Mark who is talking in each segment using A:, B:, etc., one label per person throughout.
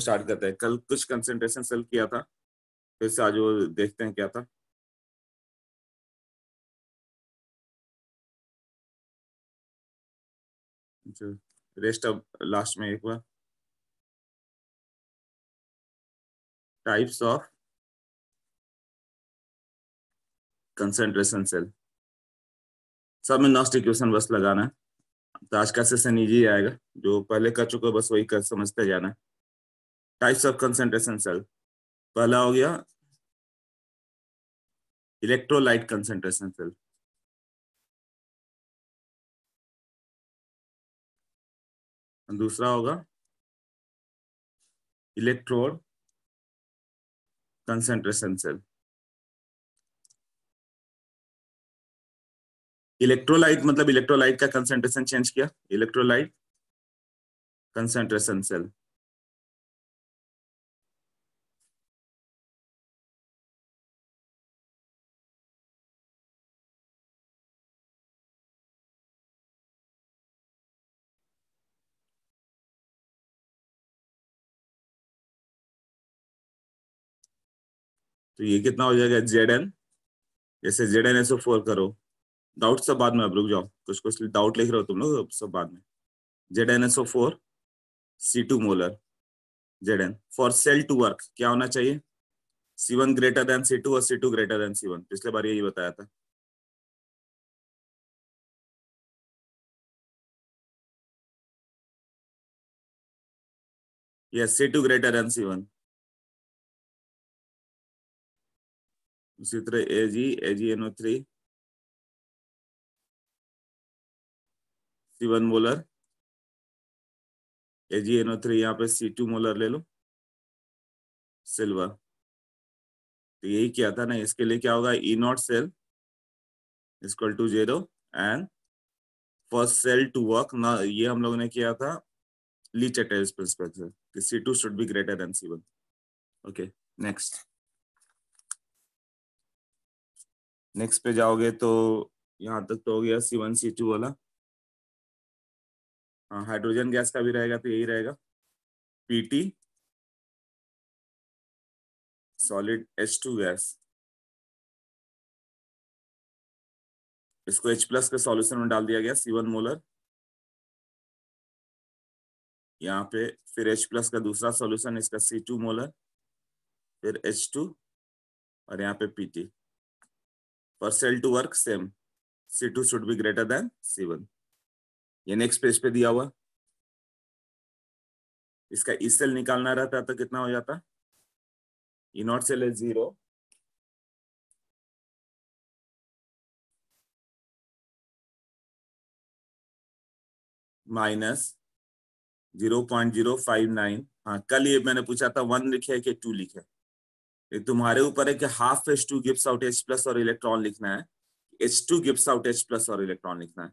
A: Start करते हैं कल कुछ कंसेंट्रेशन सेल किया था फिर से आज वो देखते हैं क्या था जो रेस्ट अब लास्ट में एक बार टाइप्स ऑफ
B: कंसेंट्रेशन सेल सब में नॉस्ट इक्वेशन बस लगाना है तो आज का सेशन ईजी आएगा जो पहले कर चुका बस वही कर समझते जाना है टाइप्स ऑफ कंसेंट्रेशन सेल पहला हो गया
A: इलेक्ट्रोलाइट कंसेंट्रेशन सेल दूसरा होगा इलेक्ट्रोड कंसेंट्रेशन सेल इलेक्ट्रोलाइट मतलब इलेक्ट्रोलाइट का कंसेंट्रेशन चेंज किया इलेक्ट्रोलाइट कंसेंट्रेशन सेल तो ये कितना हो जाएगा जेड एन
B: जैसे जेड एन एस फोर करो डाउट सब बाद में अब रुक जाओ कुछ कुछ डाउट लिख रहे हो तुम लोग सब बाद में Z N SO four C two molar Z N for cell to work क्या होना चाहिए C one greater than C two और C two greater than
A: C one पिछले बार यही बताया था C two greater than C one उसी तरह A G A G NO three C one molar A G NO three यहाँ पे सी टू मोलर ले लो सिल्वर तो यही किया था ना इसके लिए क्या होगा
B: E not cell equal to zero and first cell to work ना ये हम लोगों ने किया था लीच प्रिंसिपल से C two should be greater than C one okay next next पे जाओगे तो यहाँ तक तो हो गया सी वन सी टू वाला हाँ हाइड्रोजन गैस का भी रहेगा तो यही रहेगा PT
A: solid H two gas इसको H प्लस के सॉल्यूशन में डाल दिया गया सी वन मोलर यहाँ पे फिर H प्लस का दूसरा सॉल्यूशन
B: इसका सी टू मोलर फिर H टू और यहाँ पे P T for cell to work same c2 should be greater than c1 ये next page पे दिया हुआ इसका ई cell निकालना
A: रहता तो कितना हो जाता e not cell is zero
B: minus zero point zero five nine हाँ कल ये मैंने पूछा था वन लिखे कि टू लिखे ये तुम्हारे ऊपर है कि half H two gives out H plus और इलेक्ट्रॉन लिखना है H two gives out H plus और इलेक्ट्रॉन लिखना है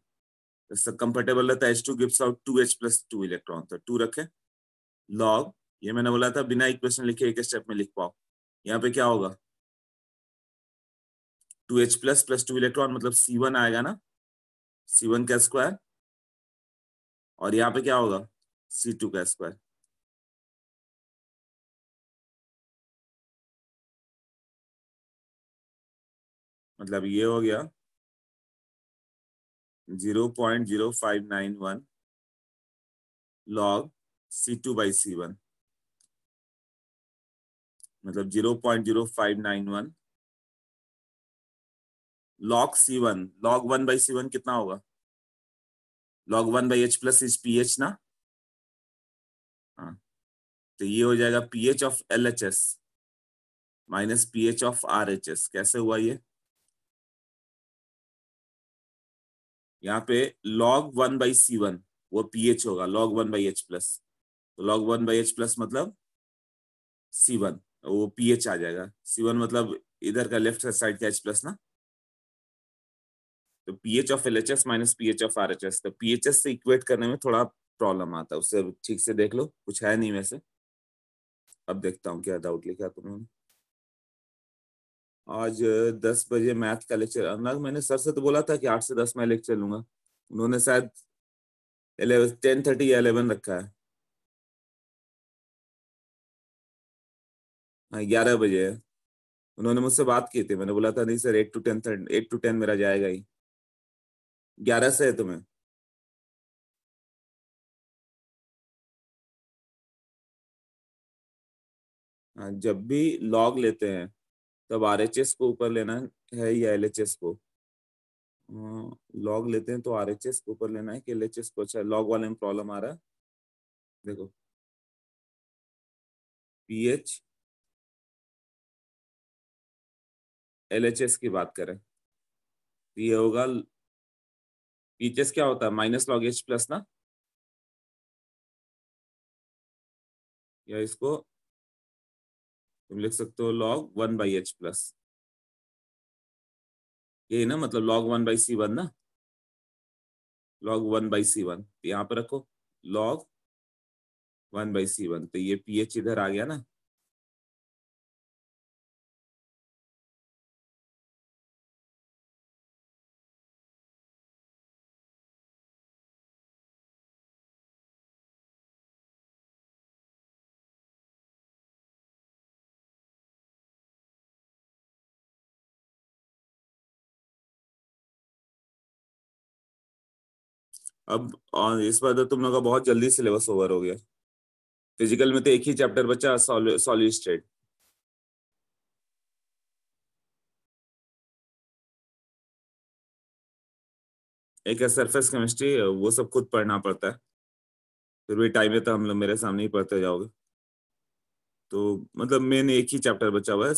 B: इससे कंफर्टेबल रहता है H two gives out two H plus two electron तो टू रखे लॉग ये मैंने बोला था बिना इक्वेशन लिखे एक स्टेप में लिख पाओ यहाँ पे क्या होगा two H plus plus two electron मतलब सी वन आएगा ना सी वन का स्क्वायर और यहाँ पे क्या होगा सी टू का स्क्वायर
A: मतलब ये हो गया zero point zero five nine one log C two by C one मतलब zero point zero five nine one log C one log one by C one कितना होगा
B: log one by H plus is P H ना हाँ तो ये हो जाएगा P H of L H S minus P H of R H S कैसे हुआ ये यहाँ पे log one by C one वो पी एच होगा log one by H plus log one by H plus मतलब सी वन वो P H आ जाएगा सी वन मतलब इधर का लेफ्ट साइड का एच प्लस ना तो P H of L H S minus P H of R H S तो पी एच एस से इक्वेट करने में थोड़ा प्रॉब्लम आता है उससे ठीक से देख लो कुछ है नहीं वैसे अब देखता हूँ क्या डाउट लिखा तुमने आज दस बजे मैथ का लेक्चर अनुराग मैंने सर से तो बोला था कि आठ से दस मैं लेक्चर लूंगा उन्होंने शायद एलेवन टेन थर्टी या एलेवन रखा है हाँ, ग्यारह बजे है उन्होंने मुझसे बात की थी मैंने बोला था नहीं sir eight to ten thirty eight to ten मेरा जाएगा ही ग्यारह से है तुम्हें हाँ, जब भी लॉग लेते हैं तब आर एच एस को ऊपर लेना है या एल एच एस को लॉग लेते हैं तो आर एच एस को ऊपर लेना है कि एल एच एस को अच्छा लॉग वाले में प्रॉब्लम आ रहा है देखो
A: P H L H S की बात करें तो ये होगा पी एच एस क्या होता है माइनस लॉग एच प्लस ना या इसको तुम लिख सकते हो log one by H plus
B: ये ना मतलब log one by C one ना log one by C one यहाँ पर रखो log one by C one तो ये पी इधर आ गया ना अब इस बार तो तुम लोग का बहुत जल्दी सिलेबस ओवर हो गया फिजिकल में तो एक ही चैप्टर बचा सॉलिड स्टेट
A: एक है सरफेस केमिस्ट्री वो
B: सब खुद पढ़ना पड़ता है फिर भी टाइम है तो हम लोग मेरे सामने ही पढ़ते जाओगे तो मतलब मेन एक ही चैप्टर बचा हुआ है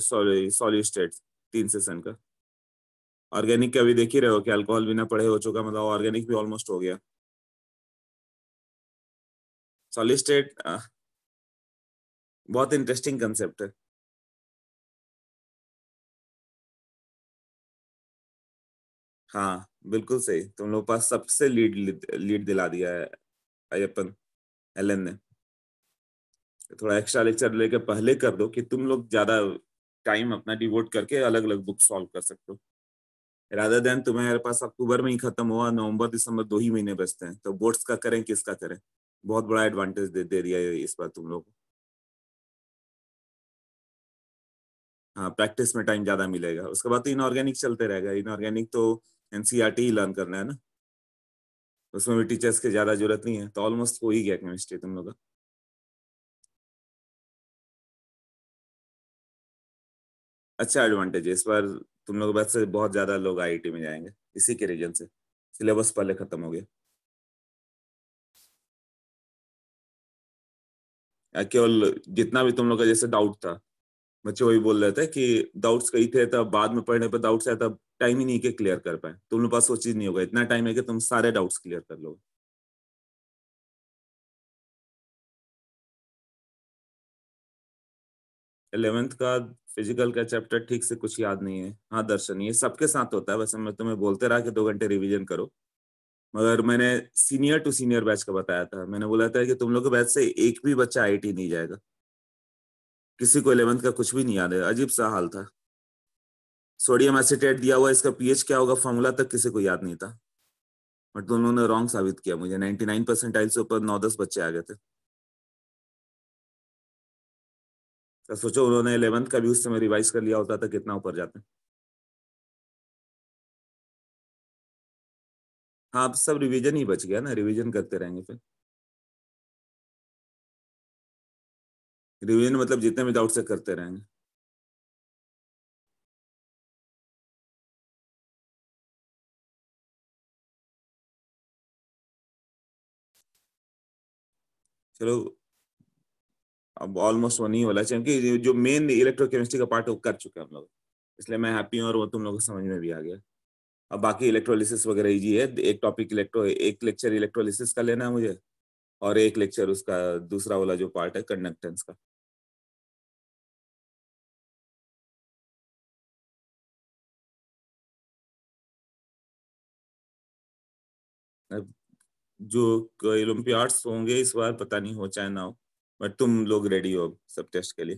B: सॉलिड स्टेट तीन सेशन का ऑर्गेनिक का भी देख ही रहे हो कि अल्कोहल बिना पड़े हो चुका मतलब ऑर्गेनिक भी ऑलमोस्ट हो
A: गया सॉलिड स्टेट बहुत इंटरेस्टिंग कंसेप्ट है हाँ बिल्कुल सही तुम लोग पास सबसे लीड
B: लीड दिला दिया है अयपन एलन ने थोड़ा एक्स्ट्रा लेक्चर लेके पहले कर दो कि तुम लोग ज्यादा टाइम अपना डिवोट करके अलग अलग बुक सॉल्व कर सकते हो राधा देन तुम्हारे पास अक्टूबर में ही खत्म हुआ नवंबर दिसंबर दो ही महीने बचते हैं तो बोट्स का करें किसका करें बहुत बड़ा एडवांटेज दे दे दिया है इस बार तुम लोग हाँ प्रैक्टिस में टाइम ज्यादा मिलेगा उसके बाद तो इनऑर्गेनिक चलते रहेगा इनऑर्गेनिक तो एनसीईआरटी e ही लर्न करना है ना उसमें भी टीचर्स की ज्यादा जरूरत नहीं है तो ऑलमोस्ट हो ही गया केमिस्ट्री तुम लोग का अच्छा एडवांटेज है इस बार तुम लोग वैसे बहुत ज्यादा लोग आई में जाएंगे इसी के रीजन से सिलेबस पहले खत्म हो गया केवल जितना भी तुम लोग का जैसे डाउट था बच्चे वही बोल रहे थे कि डाउट्स कई थे तब बाद में पढ़ने पर डाउट्स आया तब टाइम ही नहीं के क्लियर कर पाए तुम लोग पास वो चीज नहीं होगा इतना टाइम है कि तुम सारे डाउट्स क्लियर कर लो एलेवेंथ का फिजिकल का चैप्टर ठीक से कुछ याद नहीं है हाँ दर्शन ये सबके साथ होता है वैसे मैं तुम्हें बोलते रहा कि दो घंटे रिवीजन करो मगर मैंने सीनियर टू सीनियर बैच का बताया था मैंने बोला था कि तुम लोग के बैच से एक भी बच्चा आई नहीं जाएगा किसी को इलेवंथ का कुछ भी नहीं याद है अजीब सा हाल था सोडियम एसिटेट दिया हुआ इसका पीएच क्या होगा फॉर्मूला तक किसी को याद नहीं था बट ने रॉन्ग साबित किया मुझे नाइनटी नाइन परसेंटाइल से ऊपर नौ दस बच्चे आ गए थे तो सोचो उन्होंने इलेवंथ का भी उस समय रिवाइज कर लिया होता था तो कितना ऊपर जाते
A: हाँ अब सब रिवीजन ही बच गया ना रिवीजन करते रहेंगे फिर रिवीजन मतलब जितने भी डाउट से करते रहेंगे
B: चलो अब ऑलमोस्ट वो नहीं होना क्योंकि जो मेन इलेक्ट्रोकेमिस्ट्री का पार्ट वो कर चुके हैं हम लोग इसलिए मैं हैप्पी हूँ और वो तुम लोग को समझ में भी आ गया अब बाकी इलेक्ट्रोलिसिस वगैरह इजी है एक टॉपिक इलेक्ट्रो एक लेक्चर इलेक्ट्रोलिसिस का लेना है मुझे और एक लेक्चर उसका दूसरा वाला जो पार्ट है कंडक्टेंस का जो ओलम्पियाड्स होंगे इस बार पता नहीं हो चाहे ना हो बट तुम लोग रेडी हो सब टेस्ट के लिए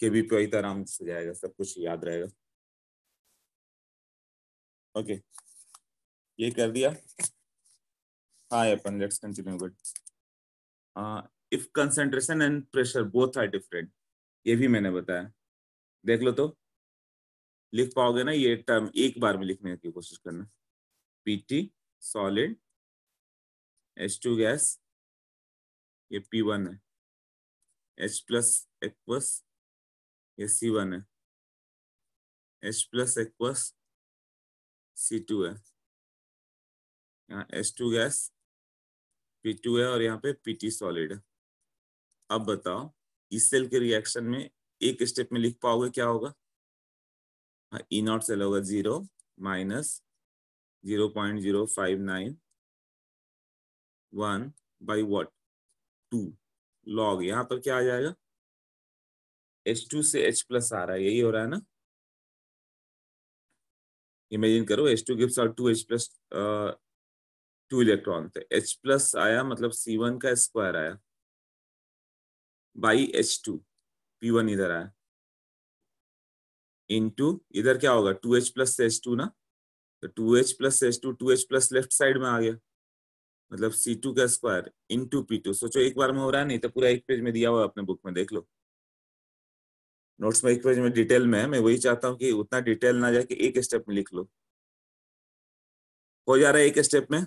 B: के बी पे तो आराम से जाएगा सब कुछ याद रहेगा ओके ये कर दिया हाँ अपन let's continue good if concentration and pressure both are different ये भी मैंने बताया देख लो तो लिख पाओगे ना ये टर्म एक बार में लिखने की कोशिश करना PT solid H two gas ये पी वन है
A: एच प्लस एक्वस ये सी वन है H plus aqueous C two है यहाँ H two
B: gas P two है और यहाँ पे पी टी सॉलिड है अब बताओ इस e सेल के रिएक्शन में एक स्टेप में लिख पाओगे क्या होगा ई नॉट सेल होगा zero minus zero point zero five nine one by what two log यहाँ पर क्या आ जाएगा
A: एच टू से एच प्लस आ रहा है यही हो रहा है ना
B: इमेजिन करो H two gives two H plus two electron थे एच प्लस आया मतलब सी वन का स्क्वायर आया by H two P one इधर आया इनटू इधर क्या होगा two H plus H two ना तो two H plus H two two H plus left side में आ गया मतलब सी टू का square into P two सोचो एक बार में हो रहा है नहीं तो पूरा एक पेज में दिया हुआ अपने बुक में देख लो नोट्स में एक पेज में डिटेल में है मैं वही चाहता हूँ कि उतना डिटेल ना जाके एक स्टेप में लिख लो हो जा रहा है एक स्टेप में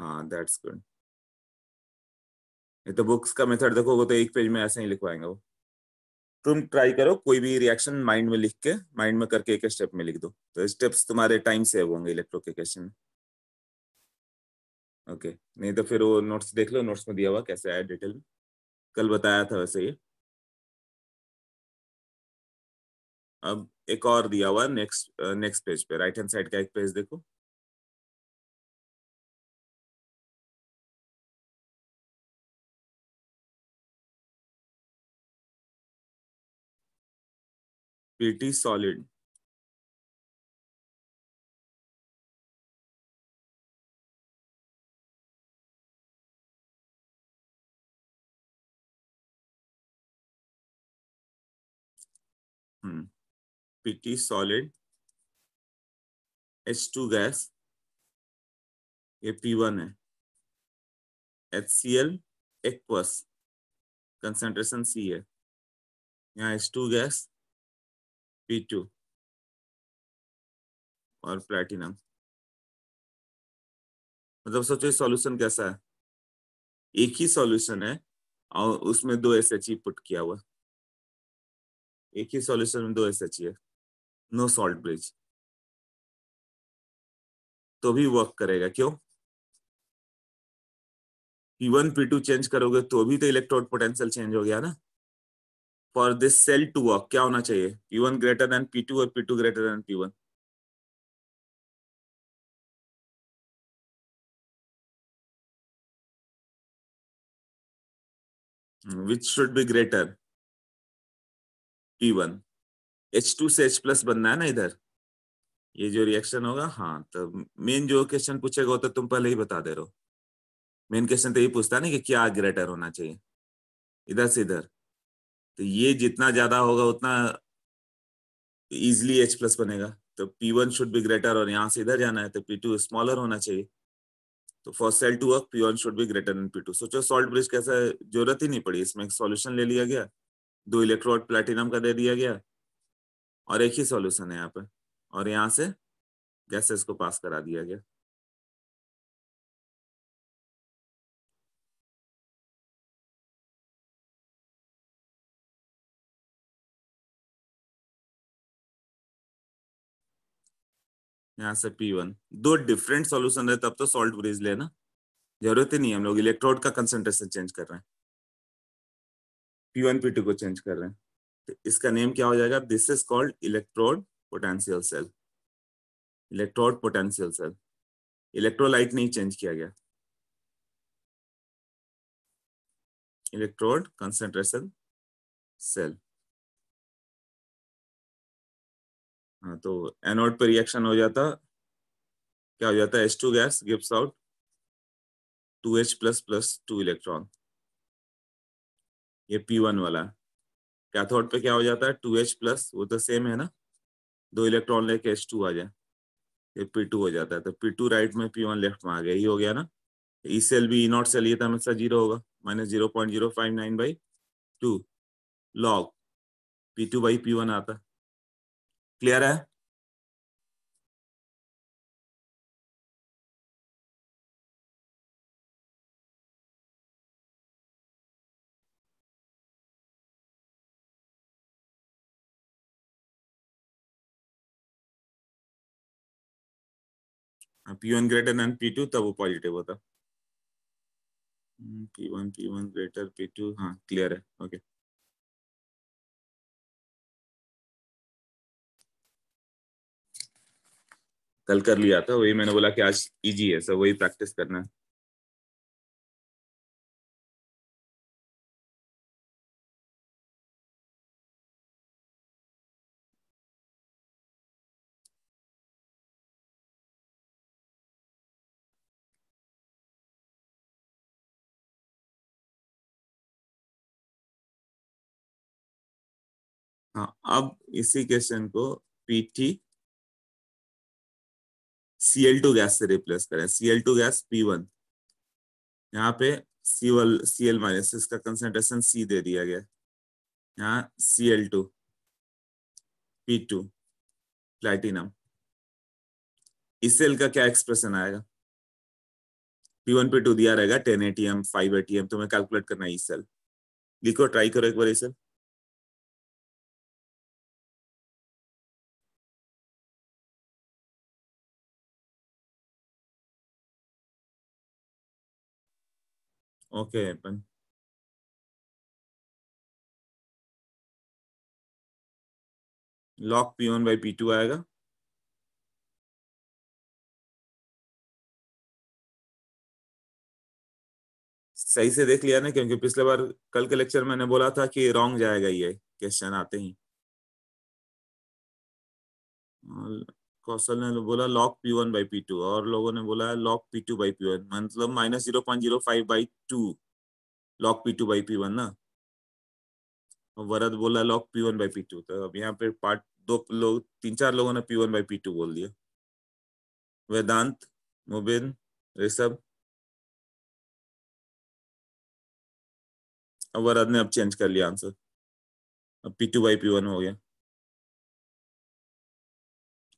A: हाँ दैट्स गुड ये तो
B: बुक्स का मेथड देखोगे तो एक पेज में ऐसे ही लिखवाएंगे वो तुम ट्राई करो कोई भी रिएक्शन माइंड में लिख के माइंड में करके एक स्टेप में लिख दो तो स्टेप्स तुम्हारे टाइम सेव होंगे इलेक्ट्रोकेशन में ओके नहीं तो फिर वो नोट्स देख लो नोट्स में दिया हुआ कैसे आया
A: डिटेल में कल बताया था वैसे ये अब एक और दिया हुआ नेक्स्ट नेक्स्ट पेज पे राइट हैंड साइड का एक पेज देखो pretty solid. Hmm. Pretty solid. H2 gas ये P1 है HCl एक्वस कंसेंट्रेशन C है यहाँ H2 गैस P2 और प्लेटिनम मतलब सोचो सॉल्यूशन कैसा है एक ही सॉल्यूशन है और उसमें दो एस एच ई पुट किया हुआ एक ही सॉल्यूशन में दो एस एच ई है नो सॉल्ट ब्रिज तो भी
B: वर्क करेगा क्यों P1 P2 चेंज करोगे तो भी तो इलेक्ट्रोड पोटेंशियल चेंज हो गया ना for this cell to work क्या होना चाहिए P one greater than P two और P two greater than P one be greater P one H two से एच प्लस बनना है ना इधर ये जो रिएक्शन होगा हाँ तो मेन जो क्वेश्चन पूछेगा तो तुम पहले ही बता दे रहे हो मेन क्वेश्चन तो ये पूछता है ना कि क्या ग्रेटर होना चाहिए इधर से इधर तो ये जितना ज्यादा होगा उतना इजिली एच प्लस बनेगा तो P one should be greater और यहाँ से इधर जाना है तो पी टू स्मॉलर होना चाहिए तो for cell to work P one should be greater and P two सोचो सॉल्ट ब्रिज कैसा जरूरत ही नहीं पड़ी इसमें एक सॉल्यूशन ले लिया गया दो इलेक्ट्रोड प्लेटिनम का दे दिया गया और एक ही सॉल्यूशन है यहाँ पे और यहाँ से गैसेस को पास करा दिया गया यहाँ से P1 दो डिफरेंट सॉल्यूशन रहे तब तो सॉल्ट ब्रिज लेना जरूरत ही नहीं हम लोग इलेक्ट्रोड का कंसेंट्रेशन चेंज कर रहे हैं P1 P2 को चेंज कर रहे हैं तो इसका नेम क्या हो जाएगा this is called electrode potential cell electrode potential cell electrolyte नहीं चेंज किया गया
A: इलेक्ट्रोड कंसेंट्रेशन सेल
B: हाँ तो एनोड पर रिएक्शन हो जाता क्या हो जाता है S two gas gives out two H plus plus two electron ये पी वन वाला कैथोड पे क्या हो जाता है टू एच प्लस वो तो सेम है ना दो इलेक्ट्रॉन लेके एच टू आ जाए ये पी टू हो जाता है तो पी टू राइट में पी वन लेफ्ट में आ गया ही हो गया ना ई e सेल भी ई नॉट सेल ये था तो हमेशा जीरो होगा minus zero point zero five nine by two log P two by P one आता
A: क्लियर है p1
B: greater than p2 तब वो पॉजिटिव होता
A: p1 p1
B: greater p2 हाँ
A: क्लियर है ओके okay. कल कर लिया था वही मैंने बोला कि आज इजी है सब वही प्रैक्टिस करना है हाँ अब इसी
B: क्वेश्चन को पीटी सीएल टू गैस से रिप्लेस करें CL two gas P one यहाँ पे सीवल सीएल माइनस इसका कंसेंट्रेशन सी दे दिया गया यहाँ C L two P two platinum इस सेल का क्या एक्सप्रेशन आएगा P1 वन पे टू दिया रहेगा टेन एटीएम फाइव एटीएम तो मैं कैलकुलेट करना है इस
A: सेल लिखो ट्राई करो एक बार इस cell Okay, but log one by P two आएगा सही से देख लिया ना क्योंकि पिछले
B: बार कल के लेक्चर मैंने बोला था कि रॉन्ग जाएगा ये क्वेश्चन आते ही कौशल ने बोला log P one by P two और लोगों ने बोला log P two by P one मतलब minus zero point zero five by two log P two by P one ना वरद बोला log P one by P two तो अब यहाँ पे पार्ट दो लोग तीन चार लोगों ने P one by P two बोल दिया वेदांत
A: मुबिन ऋषभ
B: अब वरद ने अब चेंज कर लिया आंसर अब P two by P one हो गया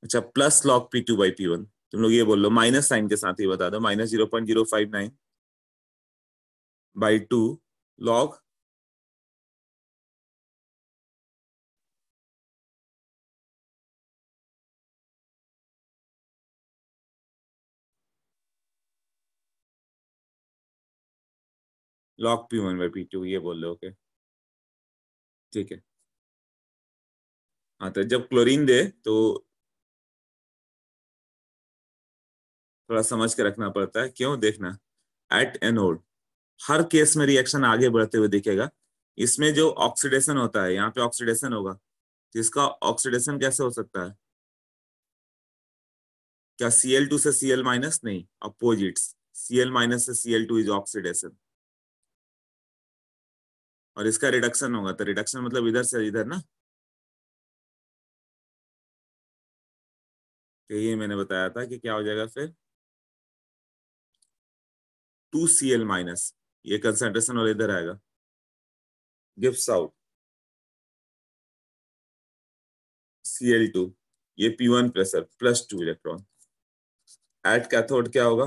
B: अच्छा plus log P two by P one तुम लोग ये बोल लो माइनस साइन के साथ ही बता दो minus zero point zero five nine by two
A: log log P one by P two ये बोल लो ओके ठीक है हाँ तो
B: जब क्लोरीन दे तो थोड़ा समझ के रखना पड़ता है क्यों देखना एट एनोड हर केस में रिएक्शन आगे बढ़ते हुए दिखेगा इसमें जो ऑक्सीडेशन होता है यहाँ पे ऑक्सीडेशन होगा तो इसका ऑक्सीडेशन कैसे हो सकता है क्या Cl2 से Cl माइनस नहीं अपोजिट्स Cl माइनस से Cl2 इज ऑक्सीडेशन और इसका रिडक्शन होगा तो रिडक्शन मतलब इधर से इधर ना
A: तो ये मैंने बताया था कि क्या हो जाएगा फिर टू सी एल माइनस ये कंसेंट्रेशन और इधर आएगा गिफ्ट आउट सी एल टू ये P one plus plus two electron at cathode क्या होगा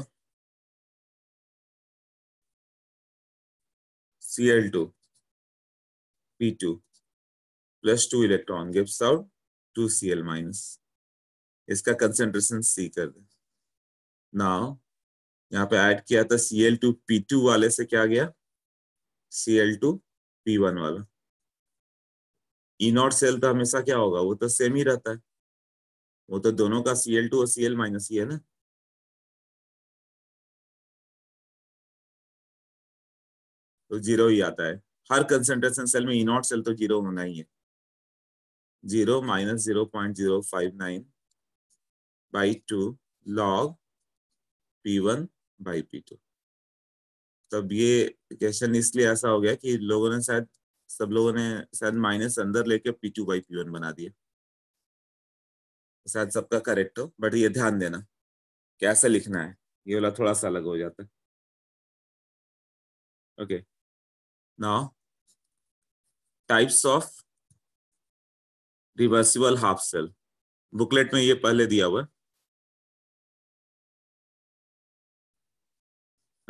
A: C
B: L two P two plus two electron गिफ्ट out two C L minus इसका कंसेंट्रेशन सी कर दे नाउ यहाँ पे ऐड किया था C L two P two वाले से क्या गया C L two P one वाला इनॉट सेल तो हमेशा क्या होगा वो तो सेम ही रहता है वो तो दोनों का सी एल टू और सी एल माइनस ही है ना
A: तो जीरो ही आता
B: है हर कंसेंट्रेशन सेल में इनॉट सेल तो जीरो होना ही है zero minus zero point zero five nine by two log P one by P two तब ये क्वेश्चन इसलिए ऐसा हो गया कि लोगों ने शायद सब लोगों ने शायद माइनस अंदर लेके P two by P one बना दिया शायद सबका करेक्ट हो बट ये ध्यान देना कैसे लिखना है
A: ये वाला थोड़ा सा अलग हो जाता है ना types of reversible half cell booklet में ये पहले दिया हुआ है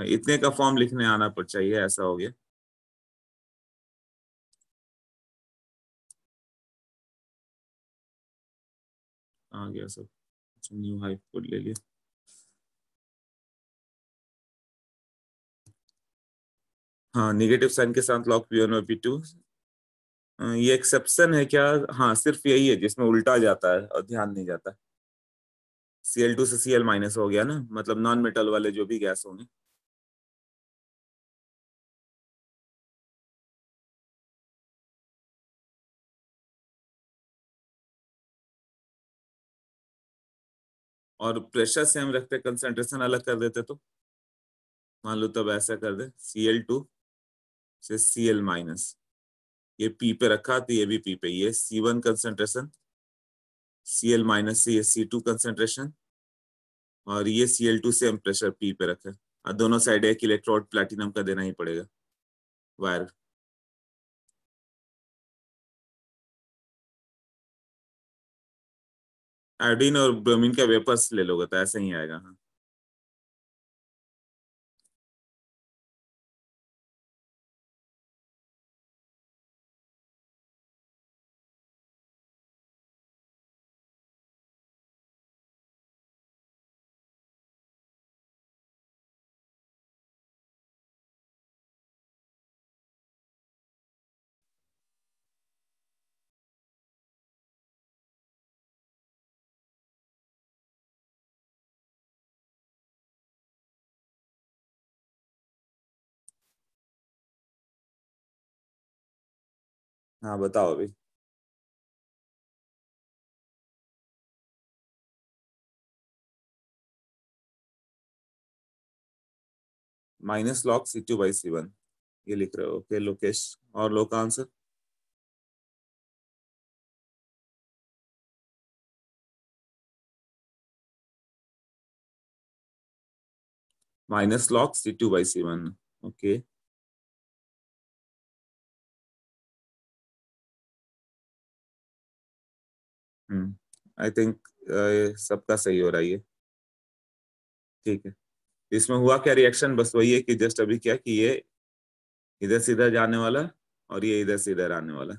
A: इतने का फॉर्म लिखने आना पड़ चाहिए ऐसा हो गया आ गया सब न्यू हाइप कोड ले लिया हाँ निगेटिव साइन के
B: साथ लॉक पी वन और पी टू ये एक्सेप्शन है क्या हाँ सिर्फ यही है जिसमें उल्टा जाता है और ध्यान नहीं जाता सी एल टू से सी एल माइनस हो गया ना मतलब
A: नॉन मेटल वाले जो भी गैस होंगे और प्रेशर सेम रखते कंसेंट्रेशन
B: अलग कर देते तो मान लो तब ऐसा कर दे सी एल टू से सी एल माइनस ये पी पे रखा तो ये भी पी पे ये C one concentration C L minus से ये सी टू कंसेंट्रेशन और ये C L two same pressure P पे रखा और दोनों साइड एक इलेक्ट्रोड प्लेटिनम का देना ही पड़ेगा वायर
A: आयोडीन और ब्रोमीन का वेपर्स ले लोगे तो ऐसे ही आएगा हाँ हाँ बताओ अभी minus log C two by C one ये लिख रहे हो ओके लोकेश और लोग का answer minus log C two by C one okay
B: I hmm, think सबका सही हो रहा है ठीक है इसमें हुआ क्या रिएक्शन बस वही है कि जस्ट अभी क्या कि ये इधर से इधर जाने वाला और ये इधर से इधर आने वाला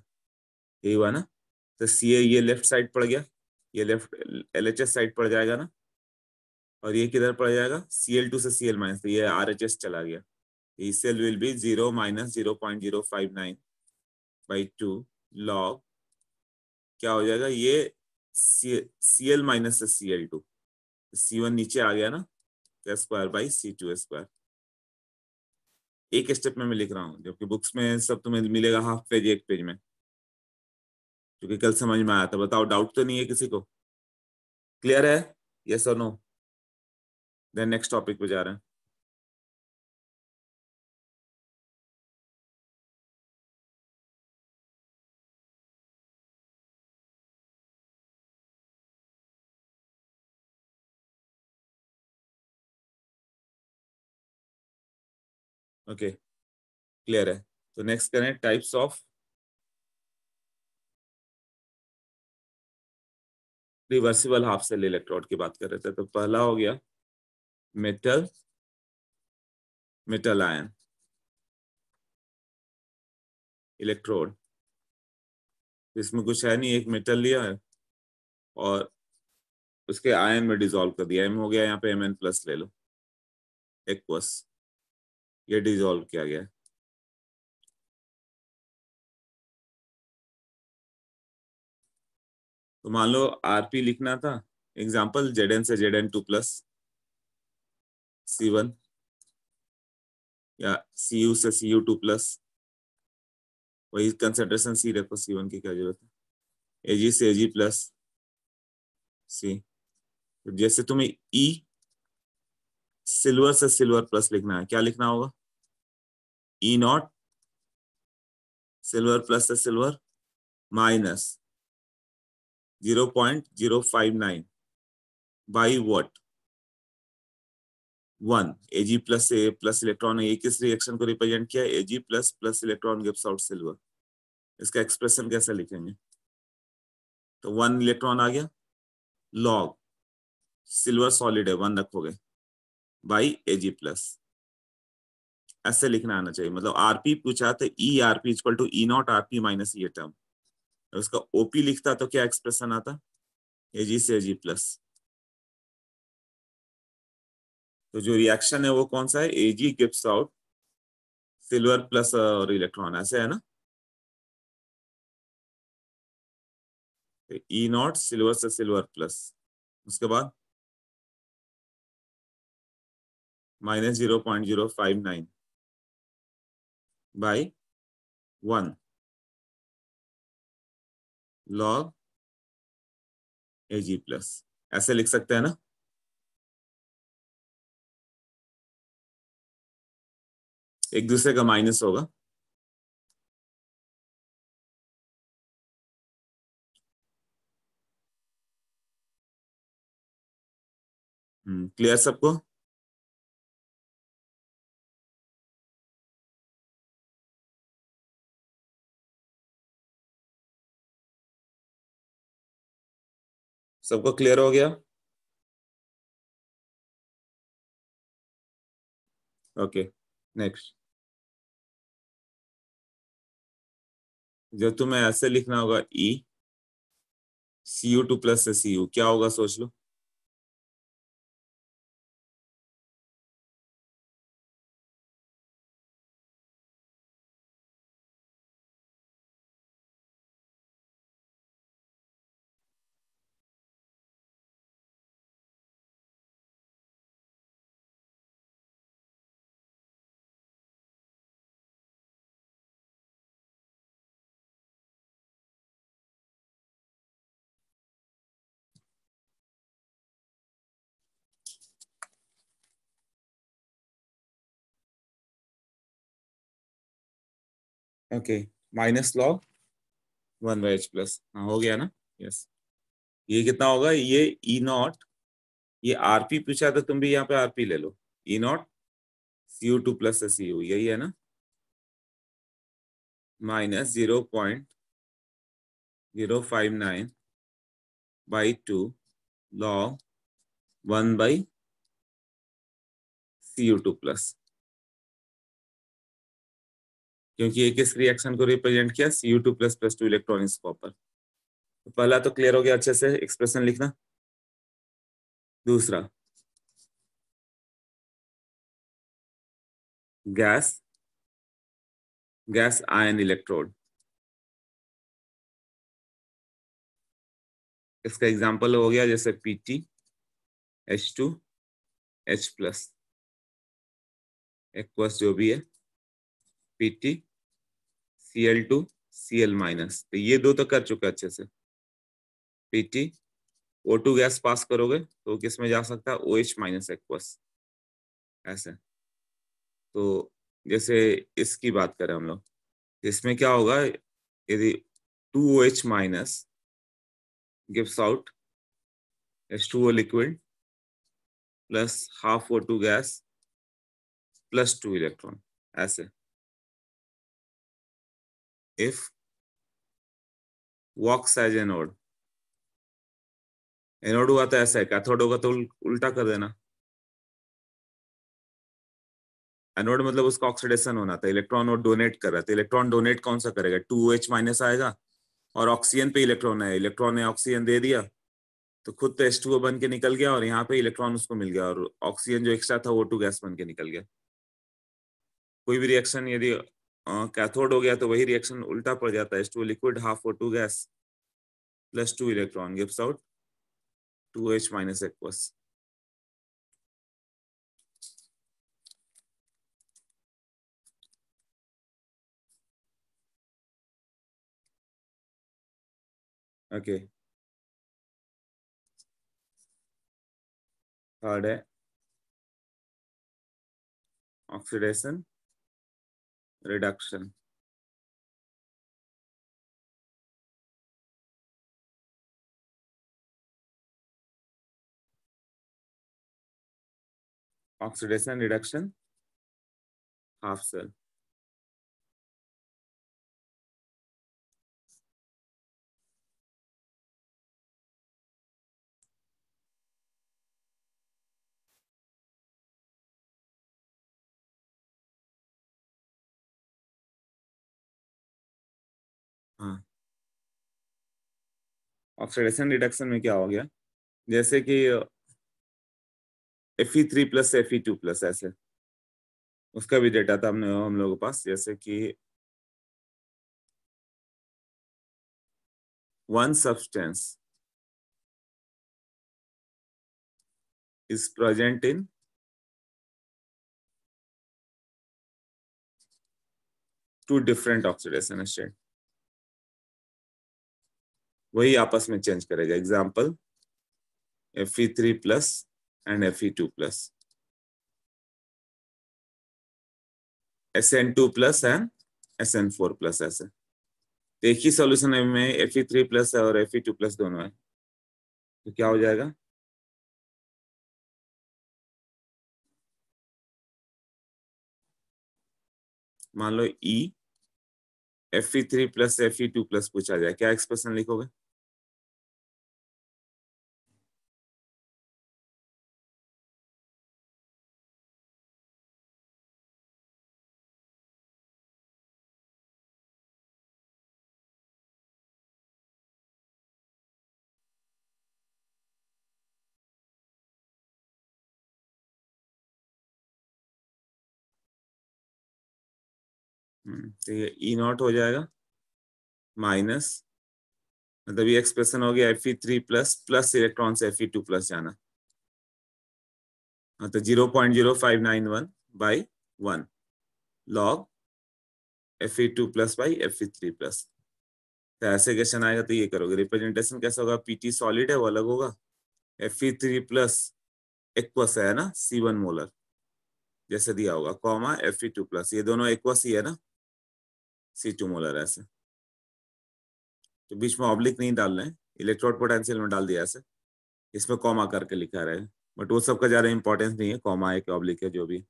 B: यही हुआ ना तो सी ए ये लेफ्ट साइड पड़ गया ये left L H S side पड़ जाएगा ना और ये किधर पड़ जाएगा सी एल टू से सी एल माइनस ये आर एच एस चला गया cell will be zero minus zero point zero five nine by two log क्या हो जाएगा ये C L minus C L two C one नीचे आ गया ना का square by C two square एक स्टेप में मैं लिख रहा हूँ जबकि बुक्स में सब तुम्हें मिलेगा हाफ पेज एक पेज में क्योंकि कल समझ में आया था बताओ डाउट तो नहीं है किसी को क्लियर है यस और नो देन नेक्स्ट
A: टॉपिक पे जा रहे हैं ओके क्लियर है तो नेक्स्ट करें types of
B: reversible half cell electrode की बात कर रहे थे तो पहला हो गया मेटल मेटल आयन इलेक्ट्रोड इसमें कुछ है नहीं एक मेटल लिया है और उसके आयन में डिजोल्व कर दिया एम हो गया यहाँ पे एम एन प्लस ले लो
A: एक्वस ये डिजोल्व किया गया तो
B: मान लो आरपी लिखना था एग्जाम्पल जेड एन से Z N two plus C one या सी यू से सी यू टू प्लस वही कंसेंट्रेशन सी रखो सी वन की क्या जरूरत है ए जी से ए जी प्लस सी जैसे तुम्हें ई e, सिल्वर से सिल्वर प्लस लिखना है क्या लिखना होगा E silver silver plus the silver minus 0.059 by what? One AG plus a plus electron ने ये किस रिएक्शन को रिप्रेजेंट किया AG plus plus electron gives out silver इसका एक्सप्रेशन कैसा लिखेंगे तो वन इलेक्ट्रॉन आ गया लॉग सिल्वर सॉलिड है वन रखोगे बाई एजी प्लस ऐसे लिखना आना चाहिए मतलब आरपी पूछा तो E R P equal to E nought RP minus ये टर्म उसका ओपी लिखता तो क्या एक्सप्रेशन आता ए जी से ए जी प्लस
A: तो जो रिएक्शन है वो कौन सा है A G gives out silver plus और इलेक्ट्रॉन ऐसे है ना ई नॉट सिल्वर से सिल्वर प्लस उसके बाद minus zero point zero five nine by 1 log A G plus ऐसे लिख सकते हैं ना एक दूसरे का माइनस होगा क्लियर हम्म, सबको सबको क्लियर हो गया ओके नेक्स्ट जो तुम्हें ऐसे लिखना होगा E C U two plus से सी यू क्या होगा सोच लो
B: okay minus log one by H plus हाँ हो गया ना यस ये कितना होगा ये ई e नॉट ये आर पी पूछा तो तुम भी यहाँ पे आर पी ले लो E not C two plus C U यही है ना
A: minus zero point zero five nine by two log one by
B: C U two plus क्योंकि एक इस रिएक्शन को रिप्रेजेंट किया C U two plus plus two electronics copper तो पहला तो क्लियर हो गया अच्छे से एक्सप्रेशन लिखना दूसरा
A: गैस गैस आयन इलेक्ट्रोड
B: इसका एग्जांपल हो गया जैसे PT H two H plus aqueous जो भी है PT C L two C L minus तो ये दो तो कर चुके अच्छे से PT O two gas pass करोगे तो किस में जा सकता है ओ एच माइनस एक्वस ऐसे तो जैसे इसकी बात करें हम लोग इसमें क्या होगा यदि two O H minus gives out H two O liquid plus half O two
A: gas plus two electron ऐसे if walks as anode
B: anode हुआ तो ऐसा है कैथोड होगा तो उल्टा कर देना एनोड मतलब उसका ऑक्सीडेशन होना था इलेक्ट्रॉन और डोनेट कर रहा था इलेक्ट्रॉन डोनेट कौन सा करेगा टू एच माइनस आएगा और ऑक्सीजन पे इलेक्ट्रॉन है इलेक्ट्रॉन ने ऑक्सीजन दे दिया तो खुद तो एस टू बन के निकल गया और यहाँ पे इलेक्ट्रॉन उसको मिल गया और ऑक्सीजन जो एक्स्ट्रा था वो टू गैस बन के निकल गया कोई भी रिएक्शन यदि कैथोड हो गया तो वही रिएक्शन उल्टा पड़ जाता है टू लिक्विड हाफ और two gas plus two electron gives out two H minus aqueous
A: okay third है oxidation reduction. Oxidation reduction, half cell. Oxidation हाँ। रिडक्शन
B: में क्या हो गया जैसे कि F E three plus F E two plus ऐसे उसका भी डेटा था हमने हम लोगों के पास जैसे कि
A: one substance is present in two different
B: oxidation state वही आपस में चेंज करेगा example F E three plus and F E two plus S N two plus and S N four plus ऐसे तो एक ही सोल्यूशन में एफ ई थ्री प्लस और एफ ई टू प्लस दोनों है
A: तो क्या हो जाएगा मान लो E F E three plus F E two plus पूछा जाए क्या एक्सप्रेशन लिखोगे हम्म, तो ये ई e नॉट
B: हो जाएगा माइनस मतलब ये एक्सप्रेशन हो गया F E three plus plus electron से एफ ई टू प्लस जाना हाँ तो zero point zero five nine one by one log F E two plus by F E three plus तो ऐसे क्वेश्चन आएगा तो ये करोगे रिप्रेजेंटेशन कैसा होगा पीटी सॉलिड है वो अलग होगा F E three plus aqueous है ना सी वन मोलर जैसे दिया होगा comma F E two plus ये दोनों एक्वस ही है ना सी टू मोलर ऐसे तो बीच में ऑब्लिक नहीं डालना है इलेक्ट्रोड पोटेंशियल में डाल दिया ऐसे इसमें कॉमा करके लिखा रहे बट वो सबका ज्यादा इंपॉर्टेंस नहीं है कॉमा है कि ऑब्लिक है जो भी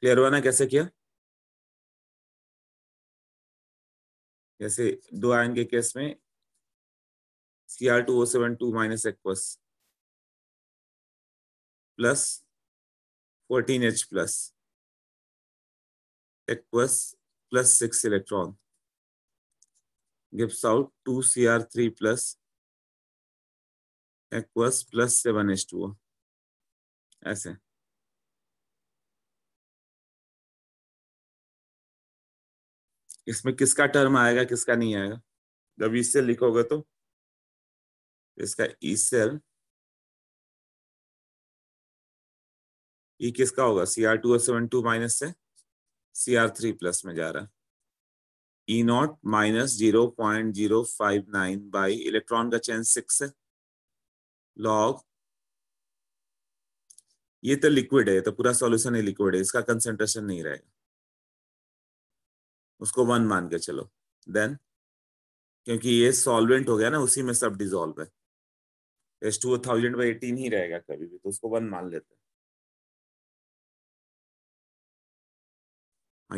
B: क्लियर हुआ ना कैसे किया
A: जैसे दो आयन के केस में C R two O seven two minus aqueous plus
B: fourteen H plus at plus plus 6 electron gives out 2cr3 plus aqueous plus 7h2o
A: ऐसे इसमें किसका टर्म आएगा किसका नहीं आएगा जब इससे लिखोगे तो इसका ई सेल
B: ई किसका होगा C R two O seven two minus से सी आर थ्री प्लस में जा रहा है E not minus zero point zero five nine by electron का चेंज सिक्स है लॉग ये तो लिक्विड है तो पूरा सॉल्यूशन ही लिक्विड है इसका कंसेंट्रेशन नहीं रहेगा उसको वन मान के चलो देन क्योंकि ये सॉल्वेंट हो गया ना उसी में सब डिजोल्व है S two thousand by eighteen ही रहेगा कभी भी तो उसको वन मान लेते हैं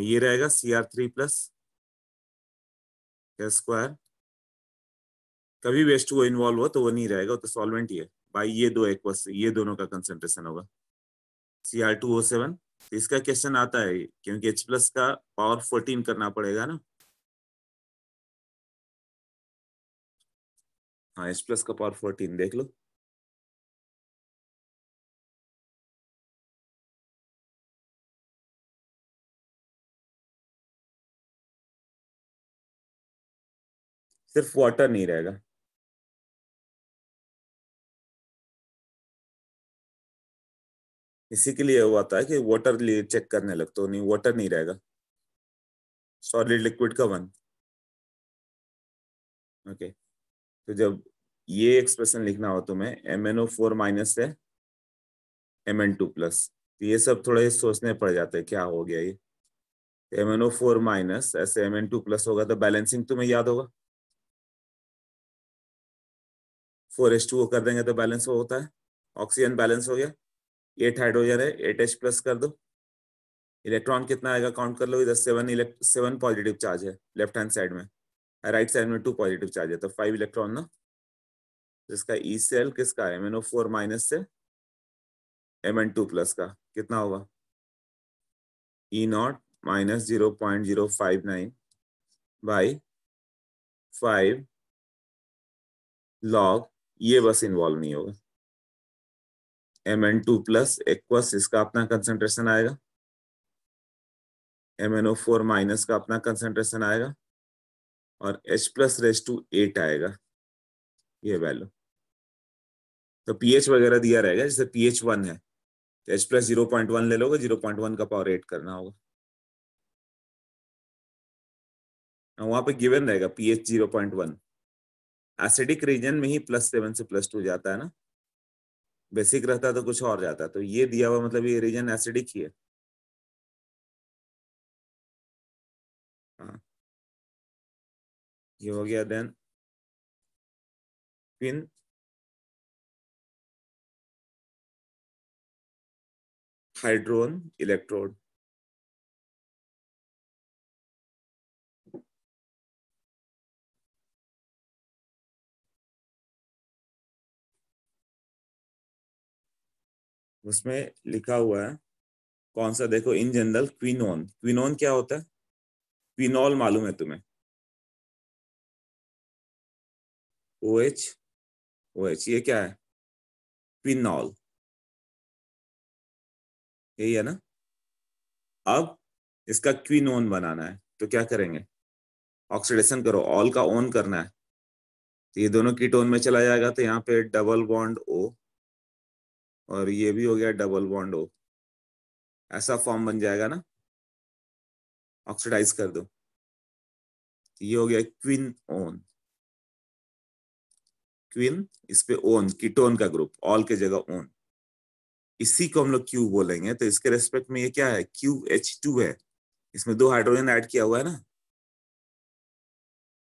A: ये रहेगा C
B: R three plus square कभी वेस्ट वो इन्वॉल्व हो तो वो नहीं रहेगा तो सॉल्वेंट ही है बाई ये दो एक ये दोनों का कंसेंट्रेशन होगा C R two O seven इसका क्वेश्चन आता है क्योंकि एच प्लस का पावर फोर्टीन करना पड़ेगा ना
A: हाँ एच प्लस का पावर फोर्टीन देख लो सिर्फ वाटर नहीं रहेगा इसी के लिए हुआ था कि वाटर लिए चेक करने लगते हो नहीं वाटर नहीं रहेगा
B: सॉलिड लिक्विड का वन ओके तो जब ये एक्सप्रेशन लिखना हो तुम्हें M N O four minus है एम एन टू प्लस ये सब थोड़े सोचने पड़ जाते हैं क्या हो गया ये M N O four minus ऐसे एम एन टू प्लस होगा तो बैलेंसिंग तुम्हें याद होगा फोर एच टू कर देंगे तो बैलेंस वो होता है ऑक्सीजन बैलेंस हो गया एट हाइड्रोजन है एट एच प्लस कर दो इलेक्ट्रॉन कितना आएगा काउंट कर लो इधर सेवन सेवन पॉजिटिव चार्ज है लेफ्ट हैंड साइड में राइट साइड में टू पॉजिटिव चार्ज है तो फाइव इलेक्ट्रॉन ना जिसका ई e सेल किसका है एमएनओ फोर माइनस से एम एन टू प्लस का कितना होगा E e naught minus zero point zero five nine by five log ये बस इन्वॉल्व नहीं होगा M N two plus aqueous इसका अपना कंसेंट्रेशन आएगा M N O four minus का अपना कंसेंट्रेशन आएगा और H plus raise to eight आएगा ये वैल्यू तो पीएच वगैरह दिया रहेगा जैसे पीएच वन है तो H plus zero point one ले लोगे जीरो पॉइंट वन का पावर एट करना होगा वहां पे गिवन रहेगा pH zero point one acidic region में ही प्लस सेवन से प्लस टू जाता है ना बेसिक रहता तो कुछ और जाता तो ये दिया हुआ मतलब ये रीजन एसिडिक ही है हाँ। ये हो
A: गया देन पिन हाइड्रोन इलेक्ट्रोड उसमें लिखा हुआ है कौन सा देखो इन जनरल क्विनोन क्विनोन क्या होता है क्विनॉल मालूम है तुम्हें ओ एच ओ एच ये क्या है क्विनॉल
B: यही है ना अब इसका क्विनोन बनाना है तो क्या करेंगे ऑक्सीडेशन करो ऑल का ऑन करना है तो ये दोनों कीटोन में चला जाएगा तो यहाँ पे डबल बॉन्ड ओ और ये भी हो गया डबल बॉन्ड ओ ऐसा फॉर्म बन जाएगा ना ऑक्सीडाइज
A: कर दो ये हो गया क्विन ओन
B: क्विन इस पे ओन कीटोन का ग्रुप ऑल के जगह ओन इसी को हम लोग क्यू बोलेंगे तो इसके रेस्पेक्ट में ये क्या है क्यू एच टू है इसमें दो हाइड्रोजन ऐड किया हुआ है ना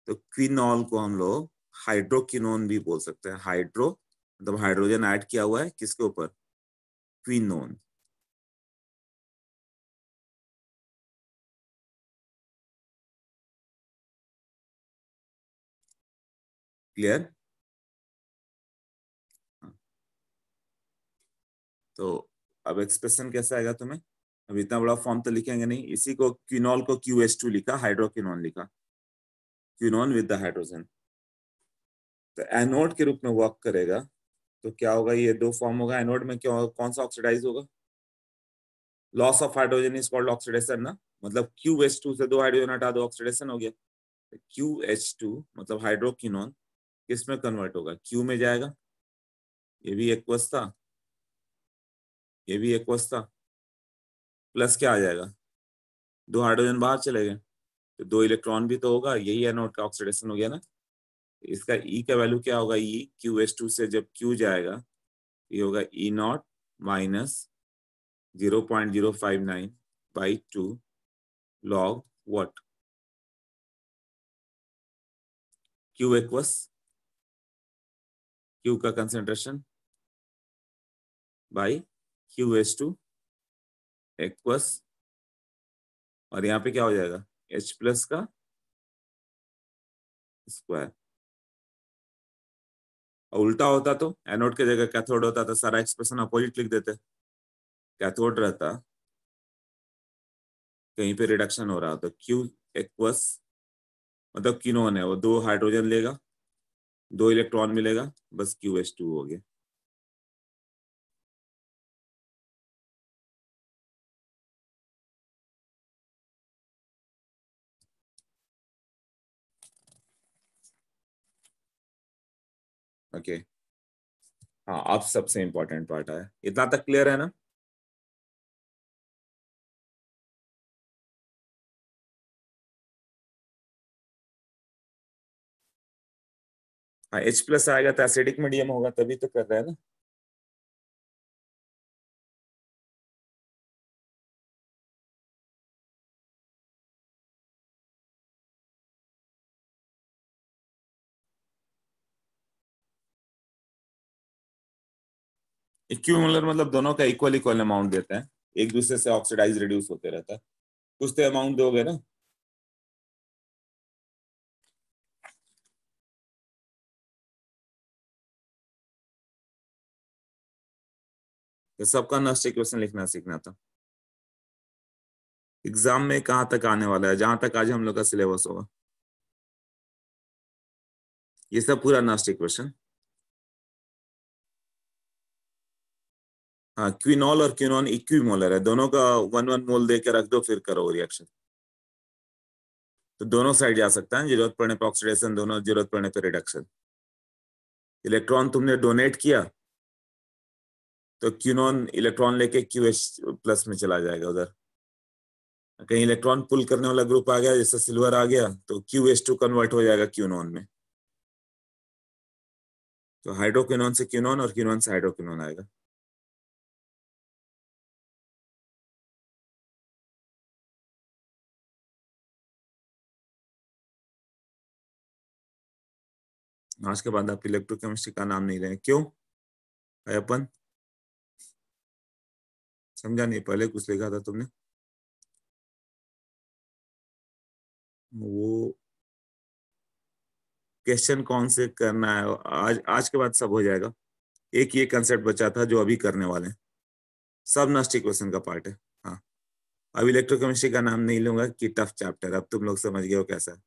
B: तो क्विनॉल को हम लोग हाइड्रोक्विनोन भी बोल सकते हैं हाइड्रो मतलब हाइड्रोजन ऐड किया हुआ है किसके ऊपर
A: क्विनोन क्लियर
B: हाँ। तो अब एक्सप्रेशन कैसा आएगा तुम्हें अब इतना बड़ा फॉर्म तो लिखेंगे नहीं इसी को क्यूनॉल को क्यू एस टू लिखा हाइड्रोक्यूनॉन लिखा क्यूनॉन विद द हाइड्रोजन तो एनोड के रूप में वर्क करेगा तो क्या होगा ये दो फॉर्म होगा एनोड में क्यों कौन सा ऑक्सीडाइज होगा loss of hydrogen is called oxidation ना मतलब क्यू एच टू से दो हाइड्रोजन हटा दो ऑक्सीडेशन हो गया क्यू एच टू मतलब हाइड्रोक्विनोन किस में कन्वर्ट होगा क्यू में जाएगा ये भी एक वस्ता ये भी एक वस्ता प्लस क्या आ जाएगा दो हाइड्रोजन बाहर चले गए तो दो इलेक्ट्रॉन भी तो होगा यही एनोड का ऑक्सीडेशन हो गया ना इसका ई e का वैल्यू क्या होगा ई क्यू एस टू से जब क्यू जाएगा ये होगा E not minus zero point zero five nine by two log
A: what Q aqueous Q का concentration by Q S two aqueous और यहां पे क्या हो जाएगा एच प्लस का स्क्वायर
B: और उल्टा होता तो एनोड के जगह कैथोड होता तो सारा एक्सप्रेशन अपोजिट लिख देते कैथोड रहता कहीं पे रिडक्शन हो रहा होता क्यू
A: एक्वस मतलब किनोन है वो दो हाइड्रोजन लेगा दो इलेक्ट्रॉन मिलेगा बस क्यू एस टू हो गया ओके हाँ आप सबसे इंपॉर्टेंट पार्ट है इतना तक क्लियर है ना हाँ एच प्लस आएगा तो एसिडिक मीडियम होगा तभी तो कर रहे हैं ना
B: इक्यूमुलर मतलब दोनों का इक्वल इक्वल अमाउंट देते हैं एक दूसरे से ऑक्सीडाइज रिड्यूस होते रहता है कुछ तो अमाउंट दोगे ना
A: तो सबका नष्ट इक्वेशन लिखना सीखना था एग्जाम में कहां तक आने वाला है जहां तक आज हम लोग का सिलेबस होगा ये सब पूरा नष्ट इक्वेशन
B: हाँ क्विनॉल और इक्वी मोलर है दोनों का वन वन मोल दे के रख दो फिर करो रिएक्शन तो दोनों साइड जा सकता है जरूरत पड़ने पर ऑक्सीडेशन दोनों जरूरत पड़ने पर रिडक्शन इलेक्ट्रॉन तुमने डोनेट किया तो क्यूनॉन इलेक्ट्रॉन लेके क्यू एच प्लस में चला जाएगा उधर कहीं इलेक्ट्रॉन पुल करने वाला ग्रुप आ गया जैसे सिल्वर आ गया तो क्यू एच टू कन्वर्ट हो जाएगा क्यूनॉन में
A: तो हाइड्रोक्यूनॉन से क्यूनॉन और क्यूनॉन से हाइड्रोक्यूनॉन आएगा आज के बाद आप इलेक्ट्रोकेमिस्ट्री का नाम नहीं रहे क्यों अपन समझा नहीं पहले कुछ लिखा था तुमने
B: वो क्वेश्चन कौन से करना है आज आज के बाद सब हो जाएगा एक ये कंसेप्ट बचा था जो अभी करने वाले हैं सब नास्टिक क्वेश्चन का पार्ट है हाँ अब इलेक्ट्रोकेमिस्ट्री का नाम नहीं लूंगा कि टफ चैप्टर अब तुम लोग समझ गए हो कैसा है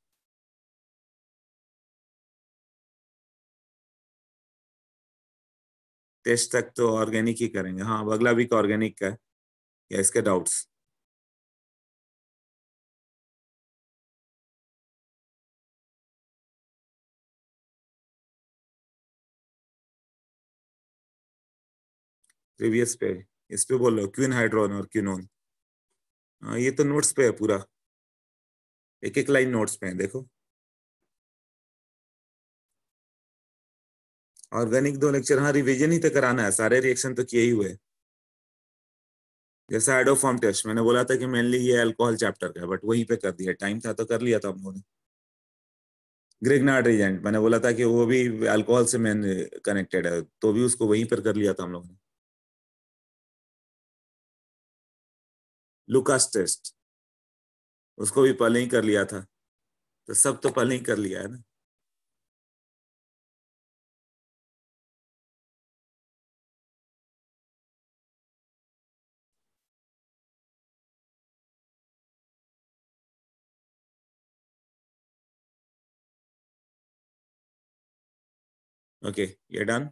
A: टेस्ट तक तो ऑर्गेनिक ही करेंगे हाँ अगला वीक ऑर्गेनिक का है इसके डाउट्स प्रीवियस पे इस पे बोल रहे हो क्यून हाइड्रोन और क्यूनोन हाँ, ये तो नोट्स पे है पूरा एक एक लाइन नोट्स पे है देखो
B: ऑर्गेनिक दो लेक्चर हाँ रिवीजन ही तो कराना है सारे रिएक्शन तो किए ही हुए जैसे एडोफॉर्म टेस्ट मैंने बोला था कि मेनली ये अल्कोहल चैप्टर का बट वहीं पे कर दिया टाइम था तो कर लिया था हम लोगों ने रिजेंट मैंने बोला था कि वो भी अल्कोहल से मेन कनेक्टेड है तो भी उसको वहीं पर कर लिया था हम लोगों ने
A: लुकास टेस्ट उसको भी पहले ही कर लिया था तो सब तो पहले ही कर लिया है ना Okay, you're done?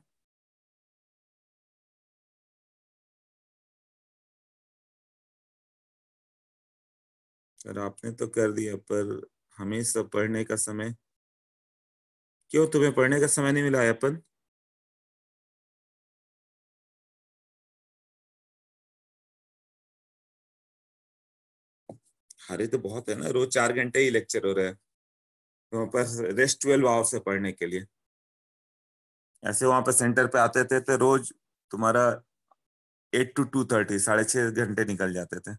A: सर आपने तो कर दिया पर हमें सब पढ़ने का समय क्यों तुम्हें पढ़ने का समय नहीं मिला है अपन अरे तो बहुत है ना रोज चार घंटे
B: ही लेक्चर हो रहा है तो पर रेस्ट ट्वेल्व आवर्स है पढ़ने के लिए ऐसे वहां पे सेंटर पे आते थे तो रोज तुम्हारा एट टू टू थर्टी साढ़े छह घंटे निकल जाते थे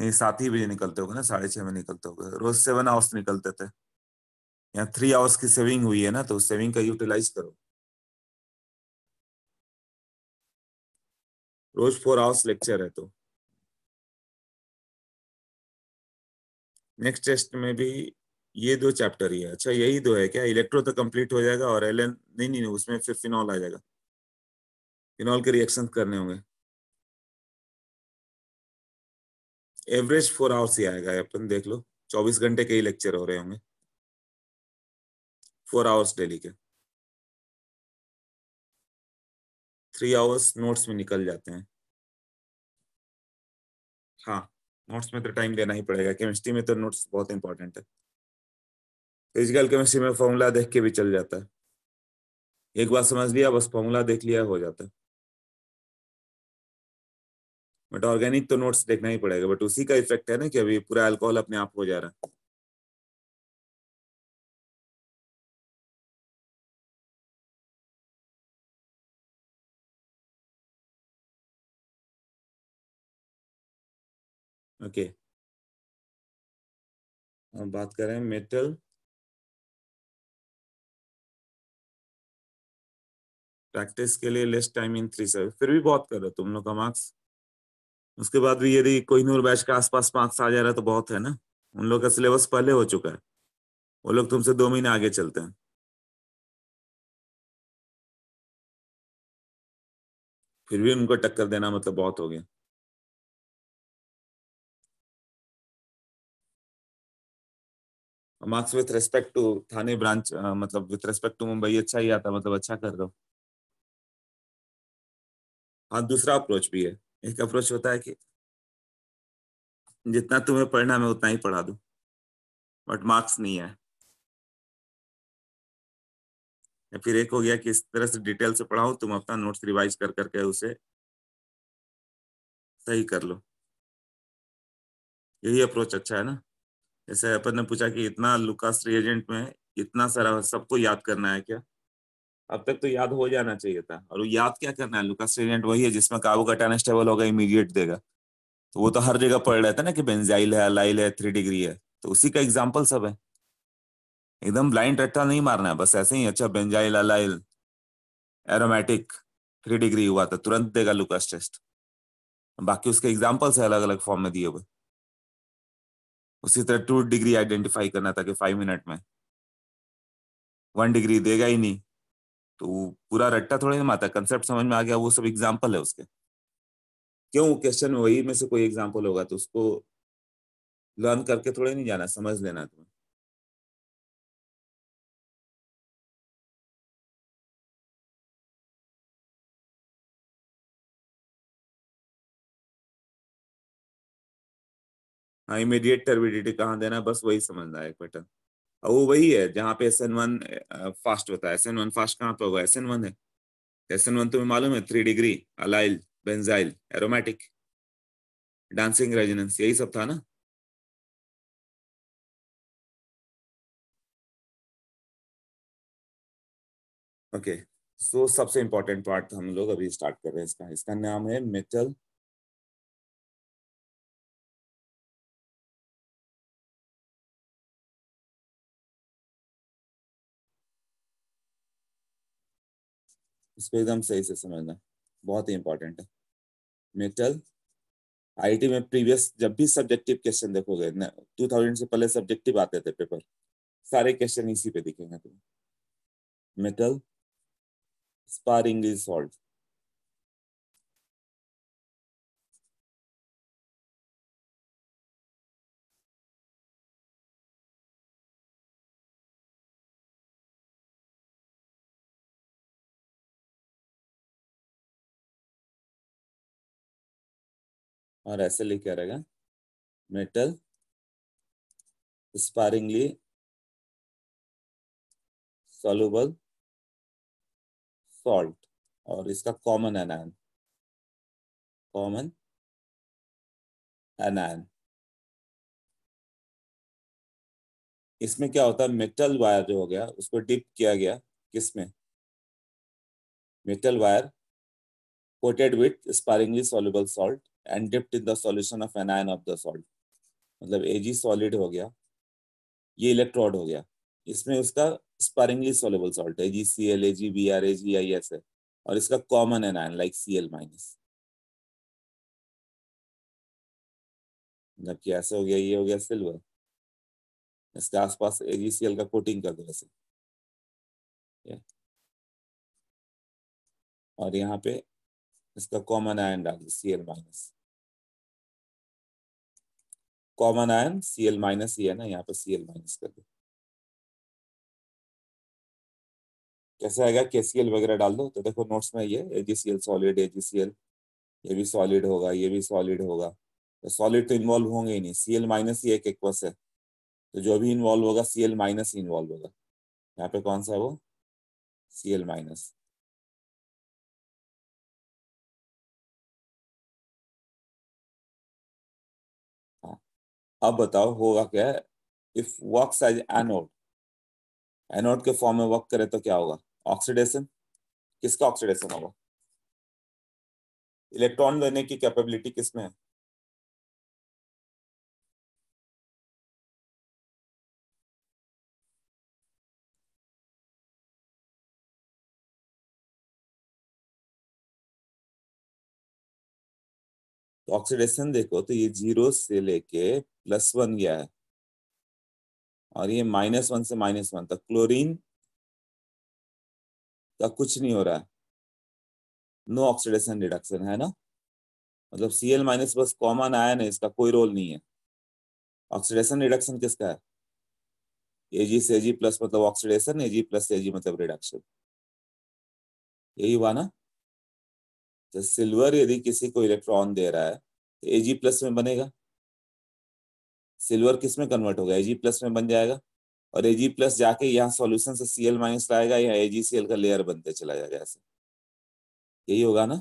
B: नहीं सात ही बजे निकलते हो ना साढ़े छह में निकलते हो रोज सेवन आवर्स निकलते थे या थ्री आवर्स की सेविंग हुई है ना तो सेविंग का यूटिलाइज करो
A: रोज फोर आवर्स
B: लेक्चर है तो नेक्स्ट टेस्ट में भी ये दो चैप्टर ही है अच्छा यही दो है क्या इलेक्ट्रो तो कंप्लीट हो जाएगा और एल एन नहीं नहीं उसमें फिर फिनॉल आ जाएगा फिनॉल के रिएक्शन करने होंगे
A: एवरेज फोर आवर्स ही आएगा अपन देख लो चौबीस घंटे के ही लेक्चर हो रहे होंगे फोर आवर्स डेली के थ्री आवर्स नोट्स में निकल जाते हैं
B: हाँ नोट्स में तो टाइम देना ही पड़ेगा केमिस्ट्री में तो नोट्स बहुत इंपॉर्टेंट है
A: फिजिकल केमिस्ट्री में फॉर्मूला देख के भी चल
B: जाता है एक बार समझ लिया बस फॉर्मूला देख लिया हो जाता है बट ऑर्गेनिक तो नोट्स देखना ही पड़ेगा बट उसी का इफेक्ट है ना कि अभी पूरा अल्कोहल अपने आप हो जा रहा है
A: ओके okay. हम बात करें मेटल
B: प्रैक्टिस के लिए less time in three seven फिर भी बहुत कर रहे हो तुम लोग का मार्क्स उसके बाद भी यदि कोई नूर बैच के आसपास मार्क्स आ जा रहा है तो बहुत है ना उन लोग का सिलेबस पहले हो चुका है वो लोग तुमसे दो महीने आगे चलते हैं
A: फिर भी उनको टक्कर देना मतलब बहुत हो गया
B: marks with respect to Thane branch मतलब विथ रेस्पेक्ट टू मुंबई अच्छा ही आता मतलब अच्छा कर रहे हो और दूसरा अप्रोच भी है एक
A: अप्रोच होता है कि जितना तुम्हें पढ़ना मैं उतना ही पढ़ा दू बट मार्क्स नहीं है या फिर एक हो गया
B: कि इस तरह से डिटेल से पढ़ाओ तुम अपना नोट्स रिवाइज कर करके उसे सही कर लो यही अप्रोच अच्छा है ना जैसे अपन ने पूछा कि इतना लुकास रिएजेंट में इतना सारा सबको याद करना है क्या अब तक तो याद हो जाना चाहिए था और याद क्या करना है लुकास वेरिएंट वही है जिसमें काबू का स्टेबल होगा इमीडिएट देगा तो वो तो हर जगह पढ़ रहा था ना कि बेंजाइल है अलाइल है थ्री डिग्री है तो उसी का एग्जाम्पल सब है एकदम ब्लाइंड रट्टा नहीं मारना है बस ऐसे ही अच्छा benzyl allyl aromatic three degree हुआ था तो तुरंत देगा लुकास टेस्ट बाकी उसके एग्जाम्पल्स है अलग अलग फॉर्म में दिए हुए उसी तरह टू डिग्री आइडेंटिफाई करना था कि फाइव मिनट में वन डिग्री देगा ही नहीं तो पूरा रट्टा थोड़ा नहीं आता कंसेप्ट समझ में आ गया वो सब एग्जाम्पल है उसके क्यों क्वेश्चन में वही में से कोई एग्जाम्पल होगा तो उसको लर्न करके थोड़े नहीं जाना समझ लेना तुम्हें हाँ इमीडिएट टर्बिडिटी कहाँ देना बस वही समझना है एक बेटा वो वही है जहाँ पे एस एन वन फास्ट होता है एस एन वन फास्ट कहाँ पे होगा एस एन वन है एस एन वन तुम्हें मालूम है three degree allyl benzyl aromatic dancing resonance यही सब था ना
A: ओके okay. सो so, सबसे इंपॉर्टेंट पार्ट हम लोग अभी स्टार्ट कर रहे हैं इसका इसका नाम है मेटल
B: इसको एकदम सही से समझना बहुत ही इंपॉर्टेंट है मेटल आईटी में प्रीवियस जब भी सब्जेक्टिव क्वेश्चन देखोगे ना टू थाउजेंड से पहले सब्जेक्टिव आते थे पेपर सारे क्वेश्चन इसी पे दिखेंगे तुम्हें मेटल
A: स्पारिंग इज सॉल्ट और ऐसे लिखा रहेगा मेटल स्पारिंगली सोलूबल सॉल्ट और इसका कॉमन एनायन कॉमन एनायन
B: इसमें क्या होता है मेटल वायर जो हो गया उसको डिप किया गया किसमें metal wire coated with sparingly soluble salt and dipped in the solution of anion of the salt मतलब एजी सॉलिड हो गया ये इलेक्ट्रोड हो गया इसमें उसका स्पारिंगली सोलेबल सॉल्ट है G C L A G B R A G I S है और इसका common anion like C L minus
A: जबकि ऐसे हो गया ये हो गया सिल्वर इसके आसपास ए जी सी एल का कोटिंग कर दो ऐसे और यहाँ पे इसका कॉमन आयन डाल C L minus common ion C L minus ही है ना यहाँ पे सी एल माइनस कर दो कैसे आएगा के सी
B: एल वगैरह डाल दो तो देखो नोट्स में ये A G C L solid A G C L ये भी सॉलिड होगा ये भी सॉलिड होगा तो सॉलिड तो इन्वॉल्व होंगे ही नहीं सी एल माइनस ही एक एक्वस है तो जो भी इन्वॉल्व होगा सी एल माइनस ही इन्वॉल्व होगा यहाँ पे कौन सा है वो सी एल माइनस
A: अब बताओ होगा क्या if
B: work as anode anode के फॉर्म में वर्क करे तो क्या होगा ऑक्सीडेशन किसका ऑक्सीडेशन होगा इलेक्ट्रॉन देने की कैपेबिलिटी किसमें है तो ऑक्सीडेशन देखो तो ये जीरो से लेके प्लस वन गया है और ये माइनस वन से माइनस वन तक क्लोरीन का कुछ नहीं हो रहा है नो ऑक्सीडेशन रिडक्शन है ना मतलब सी एल माइनस बस कॉमन आया ना इसका कोई रोल नहीं है ऑक्सीडेशन रिडक्शन किसका है एजी से जी प्लस मतलब ऑक्सीडेशन एजी प्लस एजी मतलब रिडक्शन यही हुआ ना जैसे तो सिल्वर यदि किसी को इलेक्ट्रॉन दे रहा है तो एजी प्लस में बनेगा सिल्वर किस में कन्वर्ट होगा एजी प्लस में बन जाएगा और एजी प्लस जाके यहाँ सॉल्यूशन से सी एल माइनस लाएगा या एजी सी एल का लेयर बनते चला जाएगा ऐसे यही होगा ना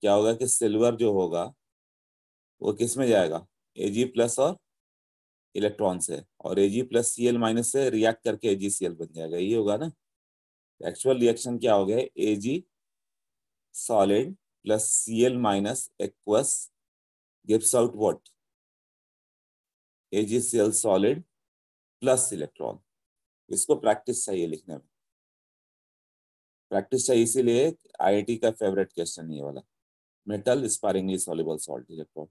B: क्या होगा कि सिल्वर जो होगा वो किस में जाएगा एजी प्लस और इलेक्ट्रॉन से और G plus C L minus से रिएक्ट करके एजी सी एल बन जाएगा यही होगा ना एक्चुअल रिएक्शन क्या हो गया A G solid plus C L minus aqueous gives out what A G C L solid plus electron इसको प्रैक्टिस चाहिए लिखने में प्रैक्टिस चाहिए इसीलिए आई का फेवरेट क्वेश्चन ये वाला metal sparingly soluble salt electron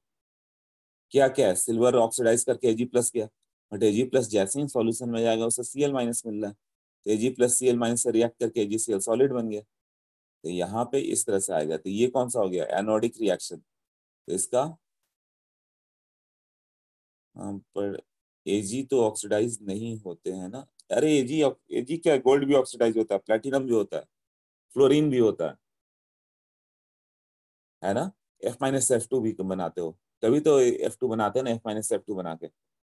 B: क्या क्या है सिल्वर ऑक्सीडाइज करके एजी प्लस किया बट एजी प्लस जैसे ही सॉल्यूशन में जाएगा उसे सीएल माइनस मिल रहा है तो G plus C L minus से रिएक्ट करके A G C L solid बन गया तो यहाँ पे इस तरह से आएगा तो ये कौन सा हो गया एनोडिक रिएक्शन तो इसका पर ए जी तो ऑक्सीडाइज नहीं होते हैं ना अरे ए जी ए जी क्या गोल्ड भी ऑक्सीडाइज होता है प्लेटिनम भी होता है फ्लोरीन भी होता है है ना एफ माइनस एफ टू भी बनाते हो कभी तो एफ टू बनाते हैं ना एफ माइनस एफ टू बना के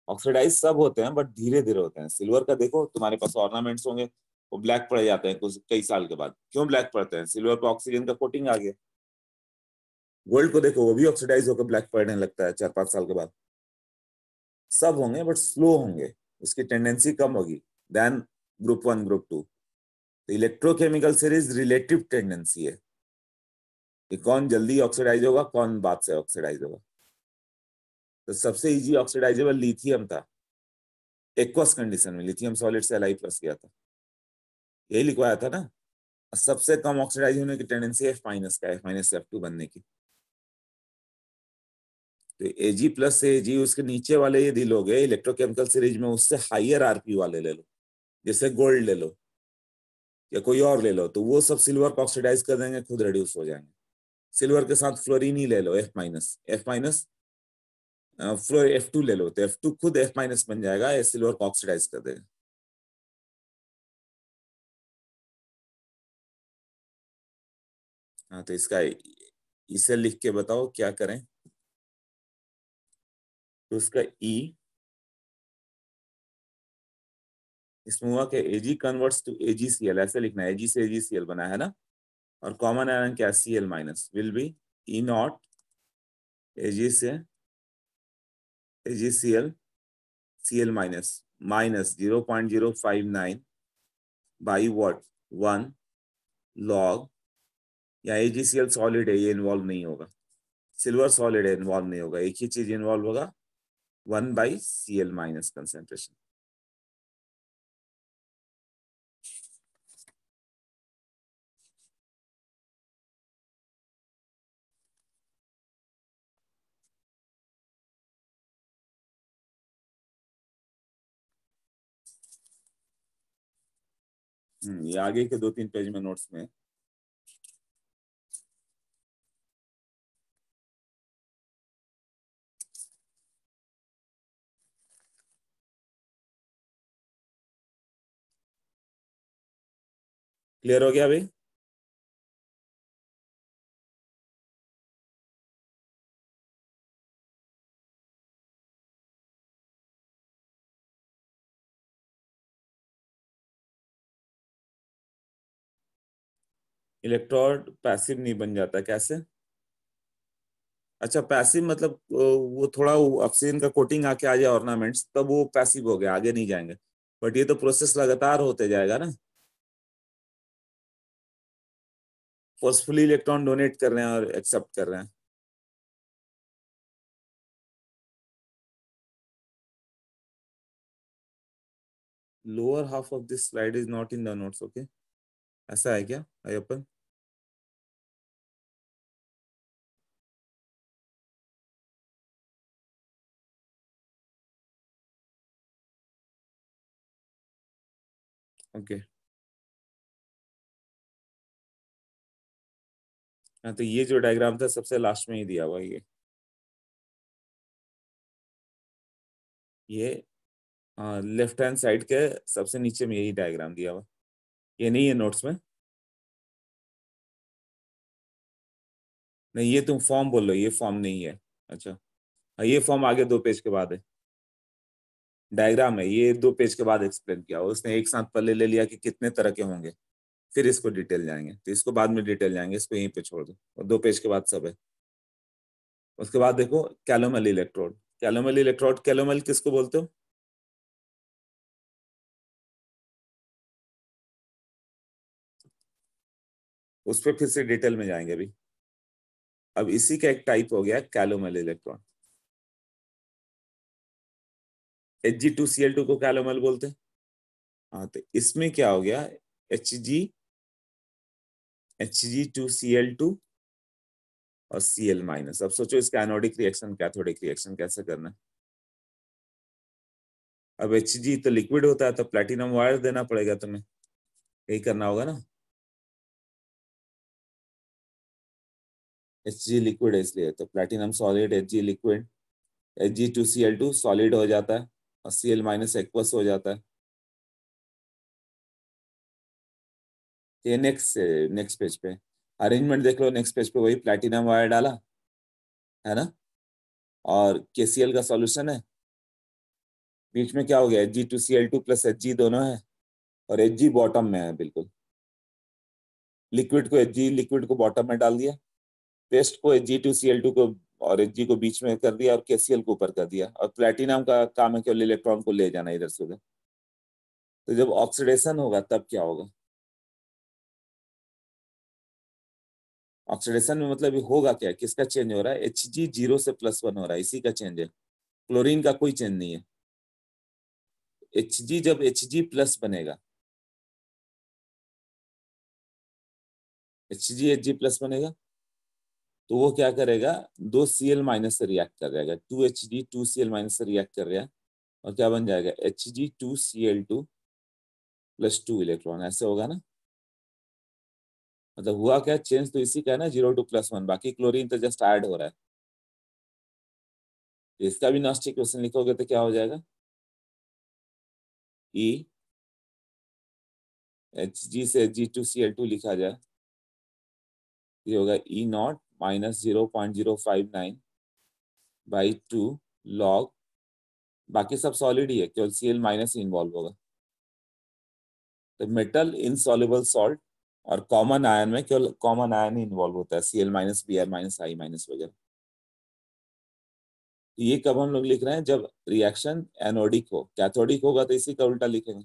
B: ऑक्सीडाइज सब होते हैं बट धीरे धीरे होते हैं सिल्वर का देखो तुम्हारे पास ऑर्नामेंट्स होंगे वो ब्लैक पड़ जाते हैं कुछ कई साल के बाद क्यों ब्लैक पड़ते हैं सिल्वर पर ऑक्सीजन का कोटिंग आ गया गोल्ड को देखो वो भी ऑक्सीडाइज होकर ब्लैक पड़ने लगता है चार पांच साल के बाद सब होंगे बट स्लो होंगे उसकी टेंडेंसी कम होगी then group one group two तो इलेक्ट्रोकेमिकल सीरीज रिलेटिव टेंडेंसी है कि कौन जल्दी ऑक्सीडाइज होगा कौन बाद से ऑक्सीडाइज होगा तो सबसे इजी ऑक्सीडाइजेबल लिथियम था एक्वस कंडीशन में लिथियम सॉलिड से एल प्लस गया था यही लिखवाया था ना सबसे कम ऑक्सीडाइज होने की टेंडेंसी एफ माइनस का एफ माइनस एफ टू बनने की तो एजी प्लस से एजी उसके नीचे वाले यदि लोगे इलेक्ट्रोकेमिकल सीरीज में उससे हाइयर आरपी वाले ले लो जैसे गोल्ड ले लो या कोई और ले लो तो वो सब सिल्वर को ऑक्सीडाइज कर देंगे खुद रिड्यूस हो जाएंगे सिल्वर के साथ फ्लोरिन ही ले लो एफ माइनस एफ माइनस फ्लोर एफ टू ले लो तो एफ टू खुद एफ माइनस बन जाएगा ये सिल्वर को ऑक्सीडाइज कर देगा
A: हाँ तो इसका इसे लिख के बताओ क्या करें तो उसका ई
B: e, इसमें हुआ कि एजी कन्वर्ट्स टू एजीसीएल ऐसे लिखना है एजी से एजीसीएल बना है ना और कॉमन आयरन क्या C minus will be E naught AG से is GCl, Cl minus minus 0.059 by what? One log या एजीसीएल सॉलिड है ये इन्वॉल्व नहीं होगा सिल्वर सॉलिड है इन्वॉल्व नहीं होगा एक ही चीज इन्वॉल्व होगा one by C L minus concentration
A: hmm, ये आगे के दो तीन पेज में नोट्स में क्लियर हो गया भाई
B: इलेक्ट्रॉन पैसिव नहीं बन जाता कैसे अच्छा पैसिव मतलब वो थोड़ा ऑक्सीजन का कोटिंग आके आ जाए ऑर्नामेंट्स तब वो पैसिव हो गया आगे नहीं जाएंगे बट ये तो प्रोसेस लगातार होते जाएगा ना फोर्सफुली इलेक्ट्रॉन डोनेट कर रहे हैं और
A: एक्सेप्ट कर रहे हैं lower half of this slide is not in the notes okay ऐसा है क्या अयपन ओके हाँ तो ये जो डायग्राम था सबसे लास्ट में ही दिया हुआ ये ये आ, लेफ्ट हैंड साइड के सबसे नीचे में यही डायग्राम दिया हुआ ये नहीं है नोट्स में
B: नहीं ये तुम फॉर्म बोल रहे हो ये फॉर्म नहीं है अच्छा हाँ, ये फॉर्म आगे दो पेज के बाद है डायग्राम है ये दो पेज के बाद एक्सप्लेन किया उसने एक साथ पल्ले ले लिया कि कितने तरह के होंगे फिर इसको डिटेल जाएंगे तो इसको बाद में डिटेल जाएंगे इसको यहीं पे छोड़ दो और दो पेज के बाद सब है उसके बाद देखो calomel electrode calomel electrode calomel
A: किसको बोलते हो उस पर फिर से डिटेल में जाएंगे अभी
B: अब इसी का एक टाइप हो गया calomel electron H G two C L two को कैलोमल बोलते हैं हाँ तो इसमें क्या हो गया H G H G two C L two और सी एल माइनस अब सोचो इसका एनोडिक रिएक्शन कैथोडिक रिएक्शन कैसे करना है अब एच जी तो लिक्विड होता है तो प्लेटिनम वायर देना पड़ेगा तुम्हें यही करना होगा ना एच जी लिक्विड है इसलिए तो platinum solid H G liquid H G two C L two solid हो जाता है और सी एल माइनस एक्वस हो जाता है ये नेक्स्ट नेक्स्ट पेज पे अरेंजमेंट देख लो नेक्स्ट पेज पे वही प्लेटिनम वायर डाला है ना और के सी एल का सॉल्यूशन है बीच में क्या हो गया H G two C L two plus H G दोनों है और एच जी बॉटम में है बिल्कुल लिक्विड को एच जी लिक्विड को बॉटम में डाल दिया पेस्ट को H G two C L two को और एच को बीच में कर दिया और के को ऊपर कर दिया और प्लेटिनम का काम है केवल इलेक्ट्रॉन को ले जाना इधर से उधर तो जब ऑक्सीडेशन होगा तब क्या होगा ऑक्सीडेशन में मतलब होगा क्या किसका चेंज हो रहा है एच जी जीरो से प्लस वन हो रहा है इसी का चेंज है क्लोरीन का कोई चेंज नहीं है एच जी जब एच जी प्लस बनेगा H G H G plus बनेगा तो वो क्या करेगा दो सी एल माइनस से रिएक्ट कर जाएगा two H D two C L minus से रिएक्ट कर रहा है और क्या बन जाएगा H D two C L two plus two electron ऐसे होगा ना मतलब हुआ क्या चेंज तो इसी का है ना जीरो टू प्लस वन बाकी
A: क्लोरीन तो जस्ट ऐड हो रहा है तो इसका भी नास्टिक क्वेश्चन लिखोगे तो क्या हो जाएगा ई
B: एच जी से H G two C L two लिखा जाए ये होगा E e naught minus zero point zero five nine by two log बाकी सब सॉलिड ही है केवल सी एल माइनस इन्वॉल्व होगा तो मेटल इनसॉल्युबल सॉल्ट और कॉमन आयन में केवल कॉमन आयन ही इन्वॉल्व होता है C L minus B R minus I minus वगैरह तो ये कब हम लोग लिख रहे हैं जब रिएक्शन एनोडिक हो कैथोडिक होगा तो इसी का उल्टा लिखेंगे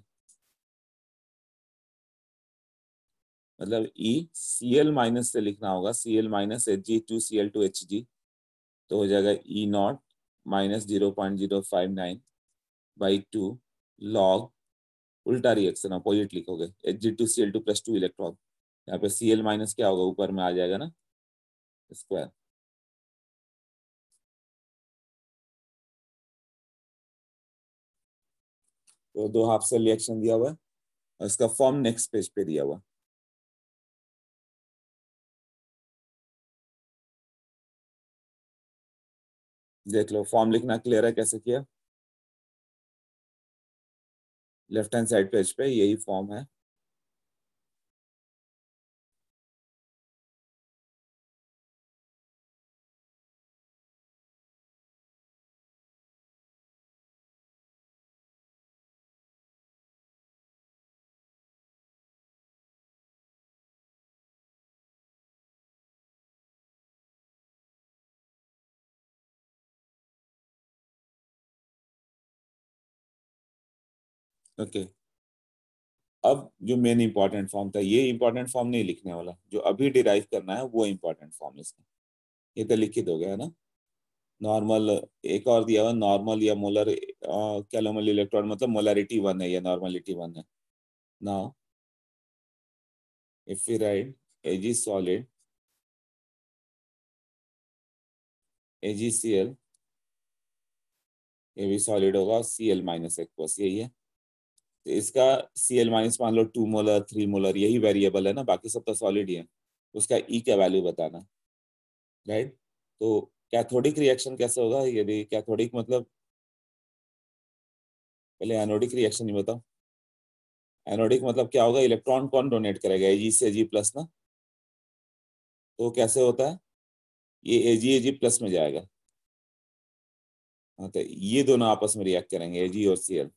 B: मतलब ई सी एल माइनस से लिखना होगा C L minus H G two C L two H G तो हो जाएगा E not minus zero point zero five nine by two log उल्टा रिएक्शन अपोजिट लिखोगे H G two C L two plus two electron यहाँ पे सी L minus क्या होगा ऊपर में आ जाएगा ना
A: स्क्वायर तो दो हाफ से रिएक्शन दिया हुआ है और इसका फॉर्म नेक्स्ट पेज पे दिया हुआ देख लो फॉर्म लिखना क्लियर है कैसे किया लेफ्ट हैंड साइड पेज पे यही फॉर्म है
B: ओके अब जो मेन इंपॉर्टेंट फॉर्म था ये इंपॉर्टेंट फॉर्म नहीं लिखने वाला जो अभी डिराइव करना है वो इंपॉर्टेंट फॉर्म इसका ये तो लिखित हो गया है ना नॉर्मल एक और दिया हुआ नॉर्मल या मोलर कैलोमल इलेक्ट्रॉन मतलब मोलरिटी वन है या नॉर्मलिटी वन है now if we write Ag C L ये भी सॉलिड होगा सी एल माइनस एक बस यही है इसका सी एल माइनस मान लो टू मोलर थ्री मोलर यही वेरिएबल है ना बाकी सब तो सॉलिड ही है उसका ई e का वैल्यू बताना राइट तो कैथोडिक रिएक्शन कैसे होगा यदि कैथोडिक मतलब पहले एनोडिक रिएक्शन ही बताओ एनोडिक मतलब क्या होगा इलेक्ट्रॉन कौन डोनेट करेगा एजी से जी प्लस ना तो कैसे होता है ये A G A G plus में जाएगा हाँ तो ये दोनों आपस में रिएक्ट करेंगे ए जी और सी एल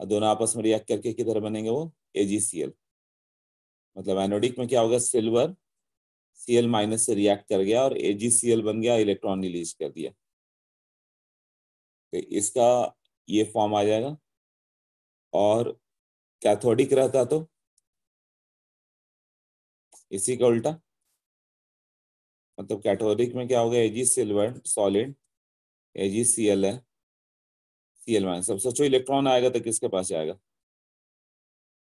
B: और दोनों आपस में रिएक्ट करके किधर बनेंगे वो एजीसीएल मतलब एनोडिक में क्या होगा सिल्वर सी एल माइनस से रिएक्ट कर गया और एजीसीएल बन गया इलेक्ट्रॉन रिलीज कर दिया तो इसका ये फॉर्म आ जाएगा और कैथोडिक रहता तो
A: इसी का उल्टा मतलब
B: कैथोडिक में क्या होगा A G silver solid A G C L है सी एल माइनस अब सोचो इलेक्ट्रॉन आएगा तो किसके पास जाएगा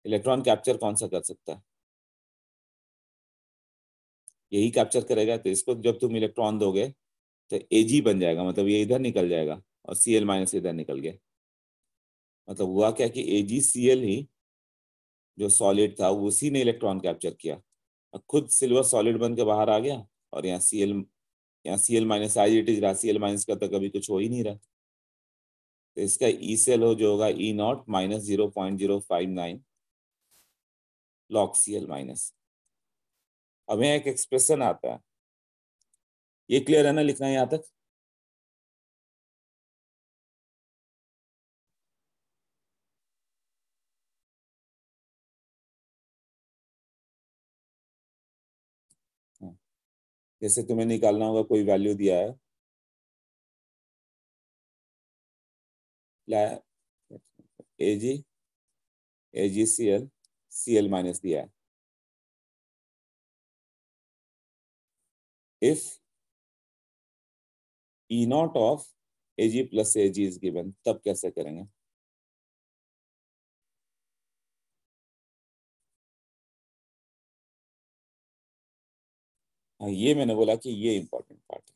B: इलेक्ट्रॉन कैप्चर कौन सा कर सकता है यही कैप्चर करेगा तो इसको जब तुम इलेक्ट्रॉन दोगे तो ए बन जाएगा मतलब ये इधर निकल जाएगा और सी एल माइनस इधर निकल गया मतलब हुआ क्या कि ए सी एल ही जो सॉलिड था उसी ने इलेक्ट्रॉन कैप्चर किया और खुद सिल्वर सॉलिड बन के बाहर आ गया और यहाँ सी एल यहाँ C L minus I it is रहा सी एल माइनस का तो कभी कुछ हो ही नहीं रहा तो इसका ई e सेल हो जो होगा E not minus zero point zero five nine log C L minus अब यहाँ एक एक्सप्रेशन आता है
A: ये क्लियर है ना लिखना यहां तक हाँ। जैसे तुम्हें निकालना होगा कोई वैल्यू दिया है A G A G C L C L minus दिया है if E naught of A G plus A G is given तब कैसे करेंगे हाँ ये मैंने बोला कि ये
B: इंपॉर्टेंट पार्ट है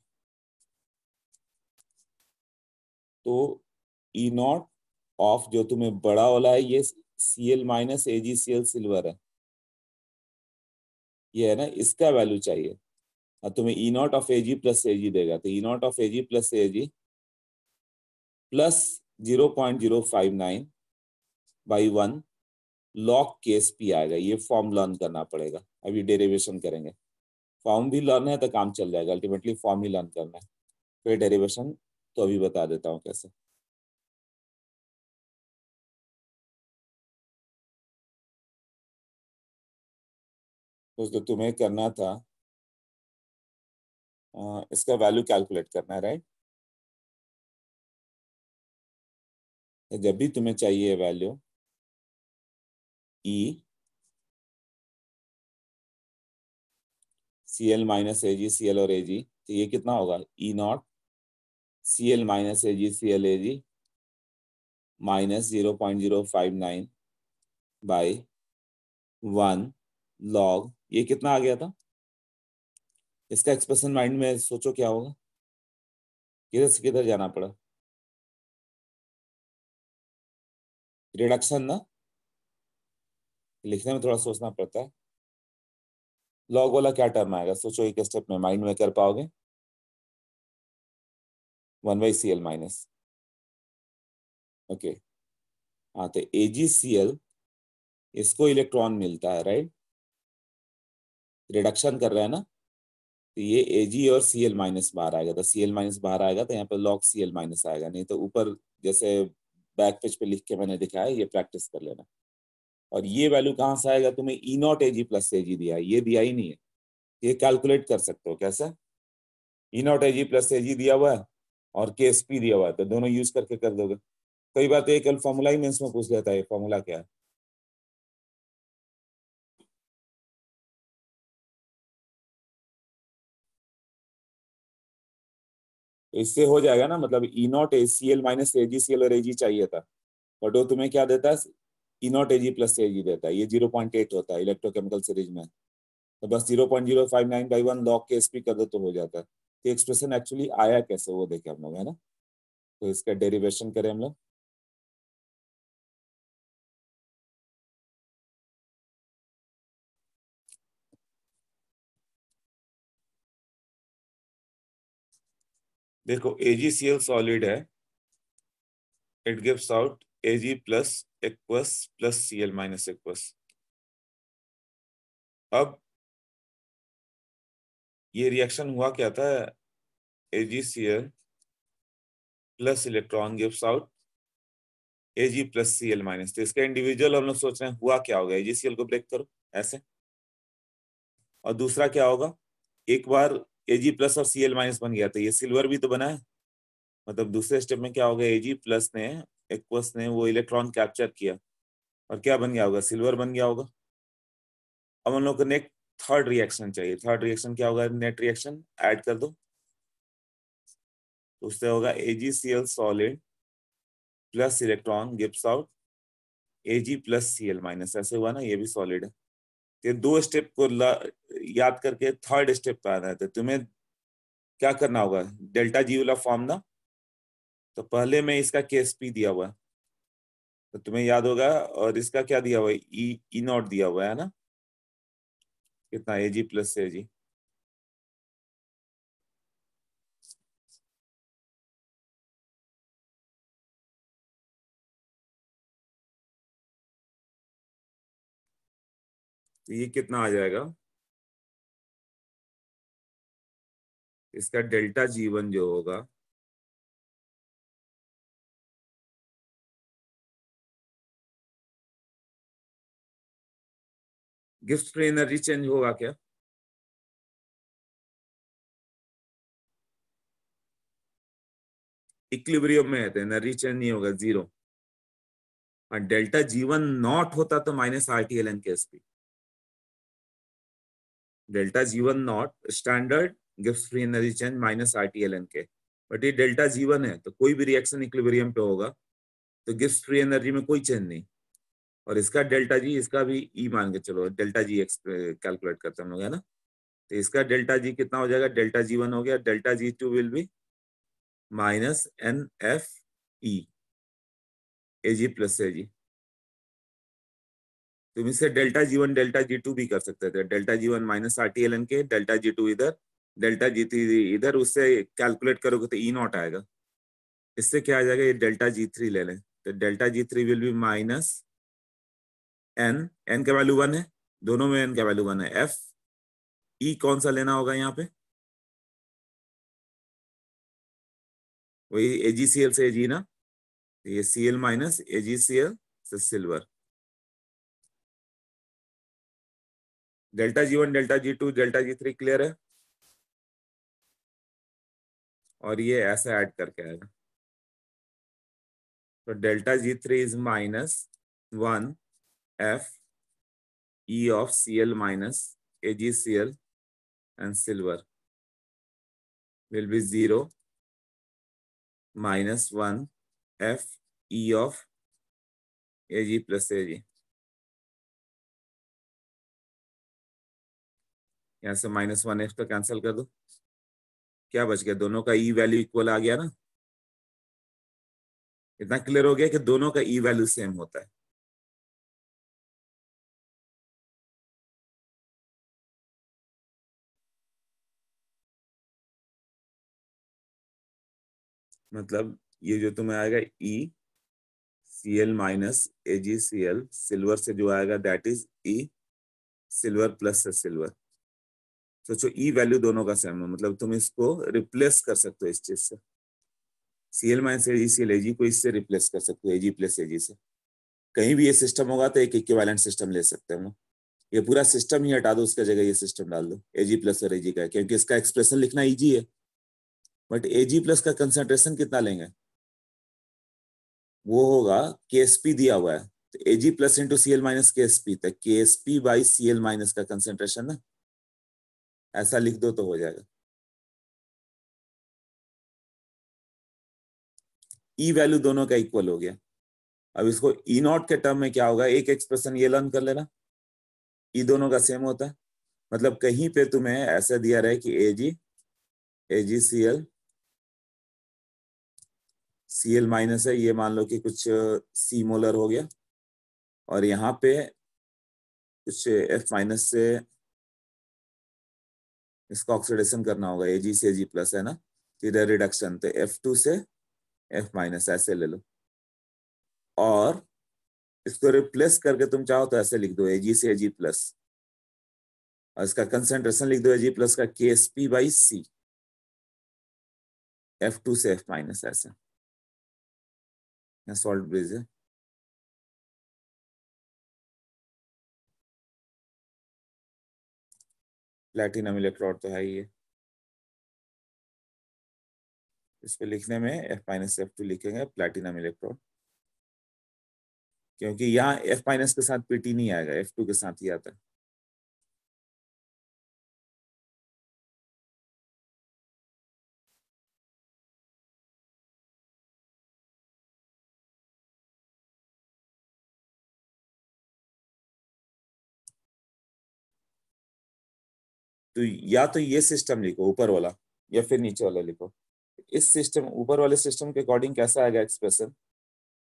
B: तो ई नॉट ऑफ जो तुम्हें बड़ा वाला है ये C L minus A G C L silver है ये है ना इसका वैल्यू चाहिए और तुम्हें E naught of A G plus A G देगा तो E naught of A G plus A G plus zero point zero five nine by one log K S P आएगा ये फॉर्म लर्न करना पड़ेगा अभी डेरिवेशन करेंगे फॉर्म भी learn है तो काम चल जाएगा अल्टीमेटली फॉर्म ही लर्न करना है फिर डेरिवेशन तो अभी बता देता हूँ कैसे
A: तो तुम्हें करना था इसका वैल्यू कैलकुलेट करना है राइट तो जब भी तुम्हें चाहिए value E
B: C L minus A G C L और ए जी तो ये कितना होगा E not C L minus A G C L A G minus zero point zero five nine by one log ये कितना आ गया था इसका एक्सप्रेशन माइंड में सोचो क्या होगा किधर से किधर जाना पड़ा रिडक्शन ना लिखने में थोड़ा सोचना पड़ता है लॉग वाला क्या टर्म आएगा सोचो एक स्टेप में माइंड में कर
A: पाओगे one by C L minus
B: okay हाँ तो एल इसको इलेक्ट्रॉन मिलता है राइट रिडक्शन कर रहे हैं ना तो ये ए जी और सी एल माइनस बाहर आएगा तो सी एल माइनस बाहर आएगा तो यहाँ पे लॉग सी एल माइनस आएगा नहीं तो ऊपर जैसे बैक पेज पे लिख के मैंने दिखाया ये प्रैक्टिस कर लेना और ये वैल्यू कहाँ से आएगा तुम्हें E naught A G plus A जी दिया ये दिया ही नहीं है ये कैलकुलेट कर सकते हो कैसे ई naught A G plus A जी दिया हुआ है और के एस पी दिया हुआ है तो दोनों यूज करके कर दोगे कई बार तो एक फॉर्मूला ही मेंस में पूछ लेता है फॉर्मूला क्या है इससे हो जाएगा ना मतलब E naught A C L minus A G C L और ए जी चाहिए था बट वो तुम्हें क्या देता है E naught A G plus A जी देता है ये जीरो पॉइंट एट होता है इलेक्ट्रोकेमिकल सीरीज में तो बस zero point zero five nine by one log K S P कर दो तो हो जाता है तो एक्सप्रेशन एक्चुअली आया कैसे वो देखे हम लोग है ना तो इसका डेरिवेशन करें हम लोग देखो एजीसीएल सॉलिड है it gives out A G plus aqueous plus C L minus aqueous अब ये रिएक्शन हुआ क्या था A G C L plus electron gives out A G plus C L minus तो इसका इंडिविजुअल हम लोग सोच रहे हैं हुआ क्या होगा एजीसीएल को ब्रेक करो ऐसे और दूसरा क्या होगा एक बार ए जी प्लस और सी एल माइनस बन गया तो ये सिल्वर भी तो बना है मतलब दूसरे स्टेप में क्या होगा ए जी प्लस ने एक्वस ने वो इलेक्ट्रॉन कैप्चर किया और क्या बन गया होगा सिल्वर बन गया होगा अब हम लोग को नेक्स्ट थर्ड रिएक्शन चाहिए थर्ड रिएक्शन क्या होगा नेट रिएक्शन ऐड कर दो उससे होगा A G C L solid plus electron gives out A G plus C L minus ऐसे हुआ ना ये भी सॉलिड है तो ये दो स्टेप को याद करके थर्ड स्टेप पे आना है तो तुम्हें क्या करना होगा डेल्टा जी वाला फॉर्म ना तो पहले मैं इसका के दिया हुआ है तो तुम्हें याद होगा और इसका क्या दिया हुआ है ई ई नॉट दिया हुआ है ना कितना ए जी प्लस ए जी
A: तो ये कितना आ जाएगा इसका डेल्टा जीवन जो होगा गिफ्ट फ्री एनर्जी चेंज होगा क्या
B: इक्लिब्रियम में है तो एनर्जी चेंज नहीं होगा जीरो और डेल्टा जीवन नॉट होता तो minus R T L N K S P delta G one naught standard गिफ्ट free energy change minus R K but ये डेल्टा जी वन है तो कोई भी रिएक्शन इक्लिबेरियम पे होगा तो गिफ्ट फ्री एनर्जी में कोई चेंज नहीं और इसका डेल्टा जी इसका भी ई मान के चलो डेल्टा जी एक्स कैलकुलेट करते हम लोग है ना तो इसका डेल्टा जी कितना हो जाएगा डेल्टा जी वन हो गया delta G two will be minus N F E A G plus A G तुम तो इससे delta G one delta G two भी कर सकते थे delta G one minus R T L N K delta G two इधर delta G three इधर उससे कैलकुलेट करोगे तो ई e नॉट आएगा इससे क्या आ जाएगा ये डेल्टा जी थ्री ले लें तो delta G three will be minus N N का वैल्यू वन है दोनों में एन का वैल्यू वन है एफ ई e कौन सा लेना होगा यहाँ पे
A: वही एजीसीएल से एजी e ना तो ये
B: C L minus A G C L से silver delta G one delta G two delta G three clear है
A: और ये ऐसे ऐड करके आएगा
B: तो delta G three is minus one F E of C L minus A G C L and silver will be zero minus one F
A: E of A G plus A G यहां से minus one F तो cancel कर दो क्या बच गया दोनों का ई वैल्यू इक्वल आ गया ना इतना क्लियर हो गया कि दोनों का ई वैल्यू सेम होता है
B: मतलब ये जो तुम्हें आएगा E C L minus A G C L silver से जो आएगा that is E silver plus silver सोचो ई e वैल्यू दोनों का सेम है मतलब तुम इसको रिप्लेस कर सकते हो इस चीज से C L minus A G C L A G को इससे रिप्लेस कर सकते हो एजी प्लस एजी से कहीं भी ये सिस्टम होगा तो एक इक्विवेलेंट सिस्टम ले सकते हैं ये पूरा सिस्टम ही हटा दो उसका जगह ये सिस्टम डाल दो एजी प्लस और एजी का क्योंकि इसका एक्सप्रेशन लिखना ईजी है बट एजी प्लस का कंसेंट्रेशन कितना लेंगे वो होगा के पी दिया हुआ है तो A G plus into C L minus K S P तो K S P by C L minus का कंसेंट्रेशन ना ऐसा लिख दो तो हो जाएगा
A: ई e वैल्यू दोनों का इक्वल हो
B: गया अब इसको ई e नॉट के टर्म में क्या होगा एक एक्सप्रेशन ये लर्न कर लेना ई e दोनों का सेम होता है मतलब कहीं पे तुम्हें ऐसा दिया रहे कि A G A G C L C L minus है ये मान लो कि कुछ सी मोलर हो गया और यहाँ पे कुछ एफ माइनस से इसका ऑक्सीडेशन करना होगा ए जी से जी प्लस है ना तो इधर रिडक्शन तो एफ टू से एफ माइनस ऐसे ले लो और इसको रिप्लेस करके तुम चाहो तो ऐसे लिख दो ए जी से जी प्लस और इसका कंसेंट्रेशन लिख दो ए जी प्लस का K S P by C
A: F two से एफ माइनस ऐसे सॉल्ट ब्रिज है प्लेटिनम अमीले तो है ही है
B: इसको लिखने में एफ माइनस एफ टू लिखेंगे प्लेटिनम इलेक्ट्रॉन क्योंकि यहाँ एफ माइनस के साथ पीटी नहीं आएगा एफ टू के साथ ही आता है तो या तो ये सिस्टम लिखो ऊपर वाला या फिर नीचे वाला लिखो इस सिस्टम ऊपर वाले सिस्टम के अकॉर्डिंग कैसा आएगा एक्सप्रेशन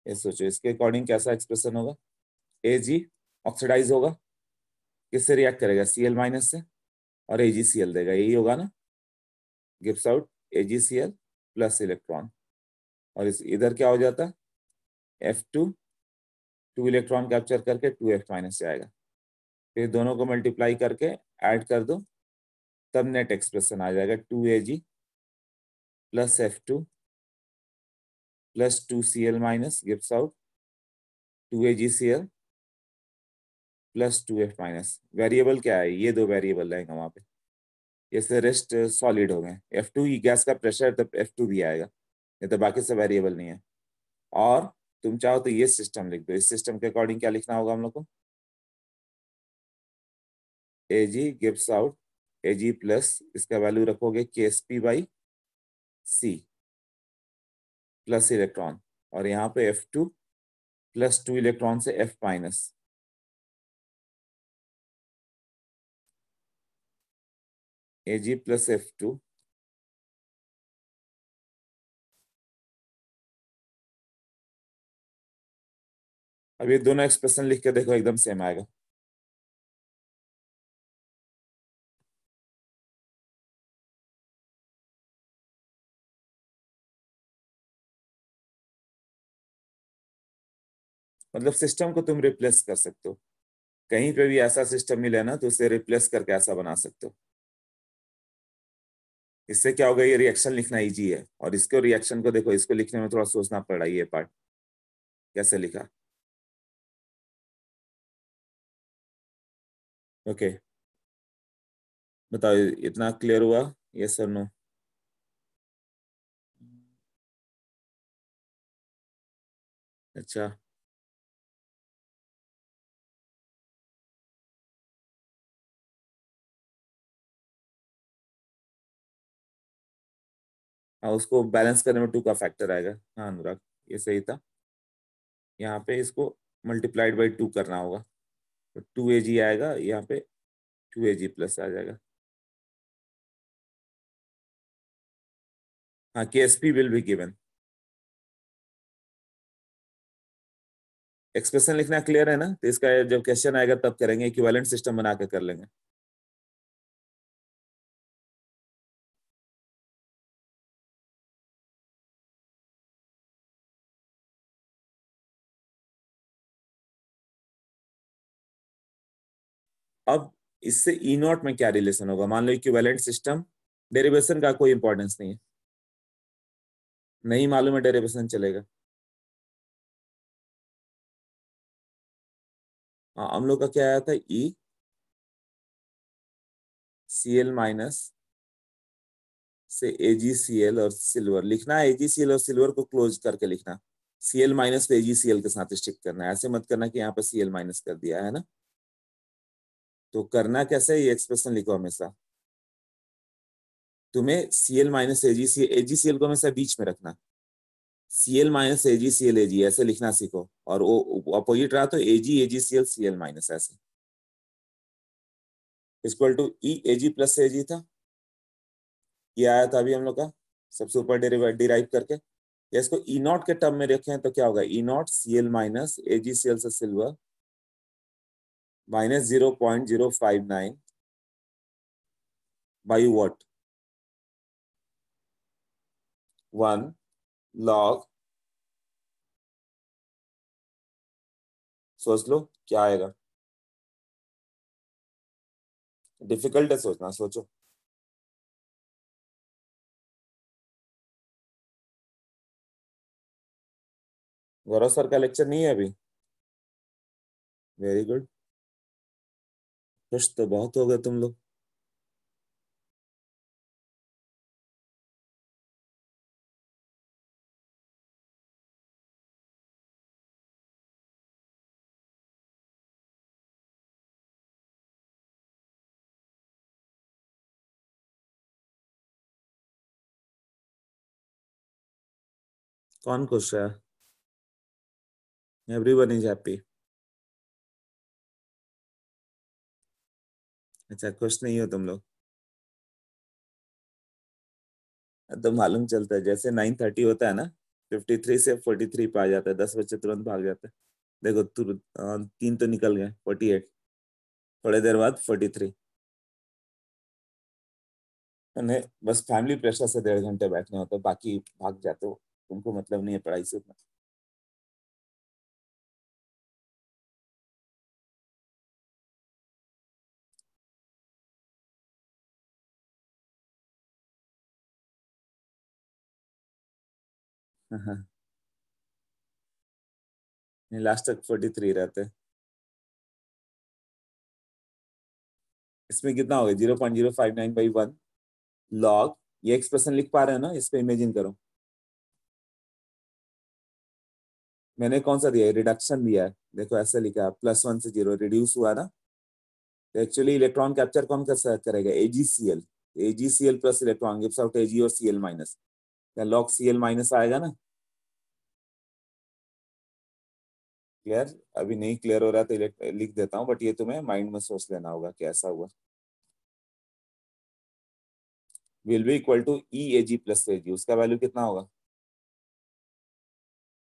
B: ये सोचो इसके अकॉर्डिंग कैसा एक्सप्रेशन होगा ए जी ऑक्सीडाइज होगा किससे रिएक्ट करेगा सी एल माइनस से और ए जी सी एल देगा यही होगा ना gives out A G C L plus electron और इस इधर क्या हो जाता F two two electron capture करके टू एफ माइनस से आएगा फिर दोनों को मल्टीप्लाई करके ऐड कर दो तब नेट एक्सप्रेशन आ जाएगा two A G plus F two plus two C L minus gives out two A G C L plus two F minus variable क्या है ये दो वेरिएबल रहेगा वहां पे जैसे रेस्ट सॉलिड हो गए एफ टू गैस का प्रेशर तब एफ टू भी आएगा नहीं तो बाकी सब वेरिएबल नहीं है और तुम चाहो तो ये सिस्टम लिख दो इस सिस्टम के अकॉर्डिंग क्या लिखना होगा हम लोग को A G gives out A G plus इसका वैल्यू रखोगे K S P by C plus electron और यहाँ पे F
A: two plus two electron से F minus A G plus F two अब ये दोनों एक्सप्रेशन लिख के देखो एकदम सेम आएगा
B: मतलब सिस्टम को तुम रिप्लेस कर सकते हो कहीं पे भी ऐसा सिस्टम मिले ना तो उसे रिप्लेस करके ऐसा बना सकते हो इससे क्या होगा ये रिएक्शन लिखना ईजी है और इसको रिएक्शन को देखो इसको लिखने में थोड़ा सोचना पड़ा ये पार्ट कैसे लिखा
A: ओके okay. बताओ इतना क्लियर हुआ ये सर नो अच्छा
B: हाँ उसको बैलेंस करने में टू का फैक्टर आएगा हाँ अनुराग ये सही था यहाँ पे इसको मल्टीप्लाइड बाई टू करना होगा तो टू ए जी आएगा यहाँ
A: पे टू ए जी प्लस आ जाएगा हाँ K S P will be given expression लिखना क्लियर है ना तो इसका जब क्वेश्चन आएगा तब करेंगे इक्विवेलेंट सिस्टम बना के कर लेंगे
B: अब इससे ई e नॉट में क्या रिलेशन होगा मान लो इक्वेलेंट सिस्टम डेरिवेशन का कोई इंपॉर्टेंस नहीं है नहीं मालूम है डेरिवेशन चलेगा
A: हाँ हम लोग का क्या आया था ई
B: सी एल माइनस से एजीसीएल और सिल्वर लिखना है एजीसीएल और सिल्वर को क्लोज करके लिखना सीएल माइनस को एजीसीएल के साथ स्टिक करना है ऐसे मत करना कि यहाँ पर सीएल माइनस कर दिया है ना तो करना कैसे ये एक्सप्रेशन लिखो हमेशा तुम्हें C L minus A G C A G C L को हमेशा बीच में रखना C L minus A G C L A G ऐसे लिखना सीखो और वो अपोजिट रहा तो A G A G C L C L minus ऐसे equal to E A G plus A G था ये आया था अभी हम लोग का सबसे ऊपर डिराइव करके इसको ई e नॉट के टर्म में रखें तो क्या होगा E not C L minus A G C L से silver minus 0.059 by what?
A: 1 log सोच लो क्या आएगा डिफिकल्ट है सोचना सोचो गौरव सर का लेक्चर नहीं है अभी वेरी गुड खुश तो बहुत हो गए तुम लोग कौन खुश है एवरीवन इज हैप्पी
B: अच्छा खुश नहीं हो तुम लोग हाँ, तो मालूम चलता है जैसे नाइन थर्टी होता है ना फिफ्टी थ्री से फोर्टी थ्री पे आ जाता है दस बजे तुरंत भाग जाता है देखो तुरंत तीन तो निकल गए फोर्टी एट थोड़ी देर बाद फोर्टी थ्री बस फैमिली प्रेशर से डेढ़ घंटे बैठने होते बाकी भाग जाते हो तुमको मतलब नहीं है पढ़ाई से
A: Uh-huh. नहीं लास्ट तक फोर्टी थ्री रहते इसमें कितना हो गया zero point zero five nine by one log ये एक्सप्रेशन
B: लिख पा रहे हो ना इस पर इमेजिन करो मैंने कौन सा दिया है रिडक्शन दिया है देखो ऐसे लिखा है प्लस वन से जीरो रिड्यूस हुआ ना तो एक्चुअली इलेक्ट्रॉन कैप्चर कौन कर करेगा A G C L A G C L plus electron gives out A G और सीएल माइनस या लॉग सी एल माइनस आएगा ना क्लियर अभी नहीं क्लियर हो रहा तो लिख देता हूँ बट ये तुम्हें माइंड में सोच लेना होगा कि ऐसा हुआ will be equal to E A G plus A G उसका वैल्यू कितना होगा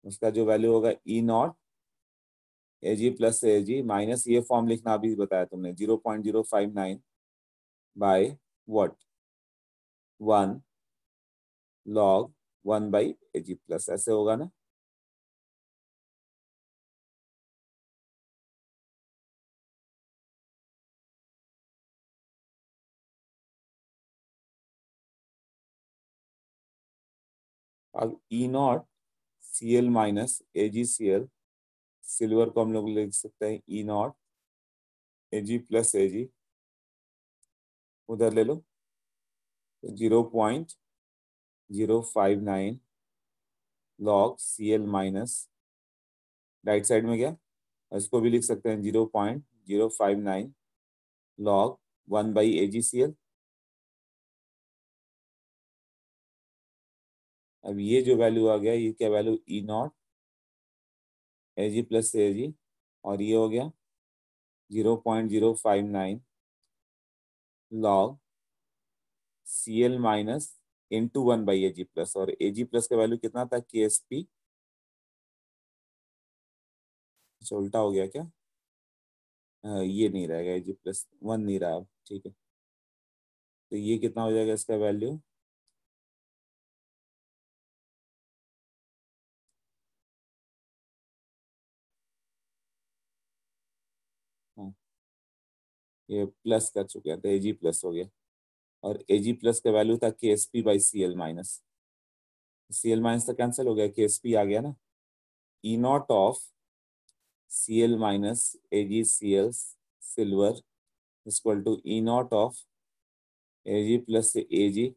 B: उसका जो वैल्यू होगा E naught A G plus A G minus ये फॉर्म लिखना अभी बताया तुमने zero point zero five nine by what one
A: log one by A G plus ऐसे होगा ना
B: अब E not C L minus A G C L silver को हम लोग लिख सकते हैं ई naught A G plus A G उधर ले लो जीरो तो point zero five nine log C L minus right side में क्या इसको भी लिख सकते हैं zero point zero five nine log one by A G C L अब ये जो वैल्यू आ गया ये क्या value E naught A G plus A G और ये हो गया zero point zero five nine log C L minus into one by A G plus और एजी प्लस का वैल्यू कितना था के एस पी अच्छा उल्टा हो गया क्या आ, ये नहीं रहेगा एजी प्लस वन नहीं रहा ठीक है तो ये कितना हो जाएगा इसका वैल्यू हाँ। ये प्लस कर चुके हैं तो एजी प्लस हो गया और ए जी प्लस का वैल्यू था K S P by C L minus C L minus तो कैंसिल हो गया के एस पी आ गया ना E naught of C L minus A G C L silver equal to E naught of A G plus A G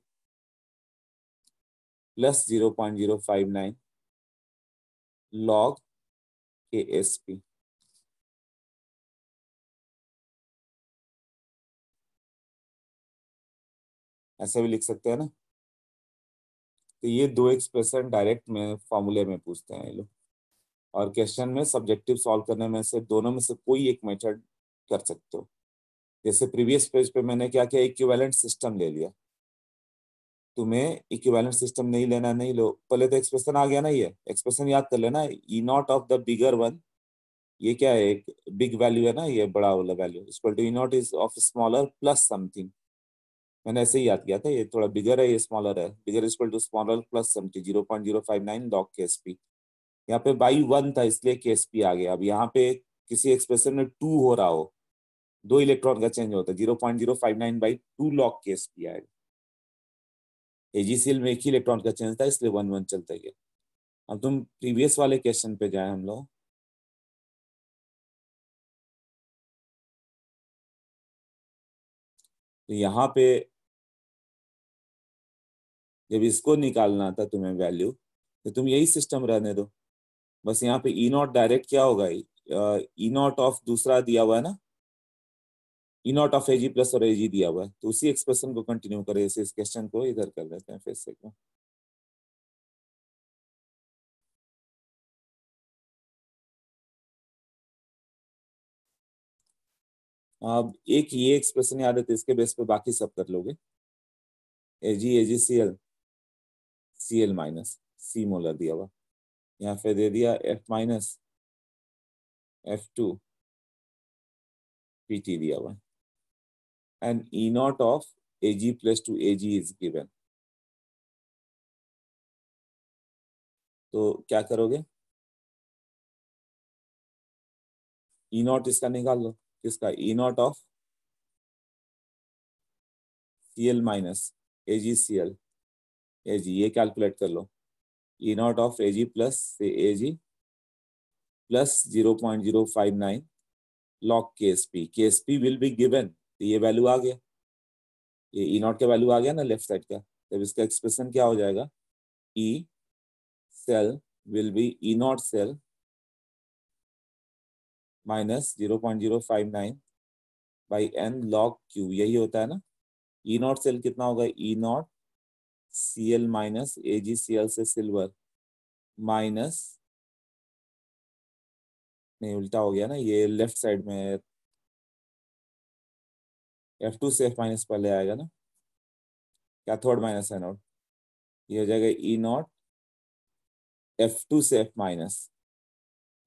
B: plus zero point zero five nine log
A: K S P ऐसा भी लिख सकते हैं ना
B: तो ये दो expression direct में फॉर्मूले में पूछते हैं ये लोग और क्वेश्चन में सब्जेक्टिव सॉल्व करने में से दोनों में से कोई एक मेथड कर सकते हो जैसे प्रीवियस पेज पे मैंने क्या किया इक्विवेलेंट सिस्टम ले लिया तुम्हें इक्विवेलेंट सिस्टम नहीं लेना नहीं लो पहले तो एक्सप्रेशन आ गया ना ये एक्सप्रेशन याद कर लेना E naught of the bigger one ये क्या है एक बिग वैल्यू है ना ये बड़ा वाला value naught is of smaller plus something मैंने ऐसे ही याद किया था ये थोड़ा बिगर है ये स्मॉलर है bigger equal to smaller plus M T zero point zero five nine log K S P यहाँ पे बाई वन था इसलिए के एस पी आ गया अब यहाँ पे किसी एक्सप्रेशन में टू हो रहा हो दो इलेक्ट्रॉन का चेंज होता है zero point zero five nine by two log K S P आएगा एजीसीएल में एक ही इलेक्ट्रॉन का चेंज था इसलिए वन वन चलता गया अब तुम प्रीवियस वाले क्वेश्चन पे जाए हम
A: लोग तो यहाँ पे
B: जब इसको निकालना था तुम्हें वैल्यू तो तुम यही सिस्टम रहने दो बस यहाँ पे ई नॉट डायरेक्ट क्या होगा ई नॉट ऑफ दूसरा दिया हुआ है ना E naught of A G plus और ए जी दिया हुआ है तो उसी एक्सप्रेशन को कंटिन्यू करें इस क्वेश्चन को इधर कर लेते हैं फिर
A: से एक
B: ये एक्सप्रेशन याद रहती है इसके बेस पे बाकी सब कर लोगे A G A G C L C L minus C molar दिया हुआ यहाँ पे दे दिया F minus
A: F two P T दिया हुआ and E naught of A G plus two A G is given तो क्या करोगे ई e नॉट इसका निकाल लो किसका E naught of
B: C L minus A G C L A G ये कैलकुलेट कर लो E naught of A G plus से A G plus zero point zero five nine log K S P K S P will be given तो ये value आ गया ये E e naught का वैल्यू आ गया ना लेफ्ट साइड का तब इसका एक्सप्रेशन क्या हो जाएगा E cell will be E not cell minus zero point zero five nine by N log Q यही होता है ना ई नॉट सेल कितना होगा E not C L minus A G C L से सिल्वर माइनस
A: नहीं उल्टा हो गया ना ये लेफ्ट साइड में
B: एफ टू से एफ माइनस पहले आएगा ना क्या थर्ड माइनस है नॉट ये हो जाएगा ई नॉट एफ टू से F minus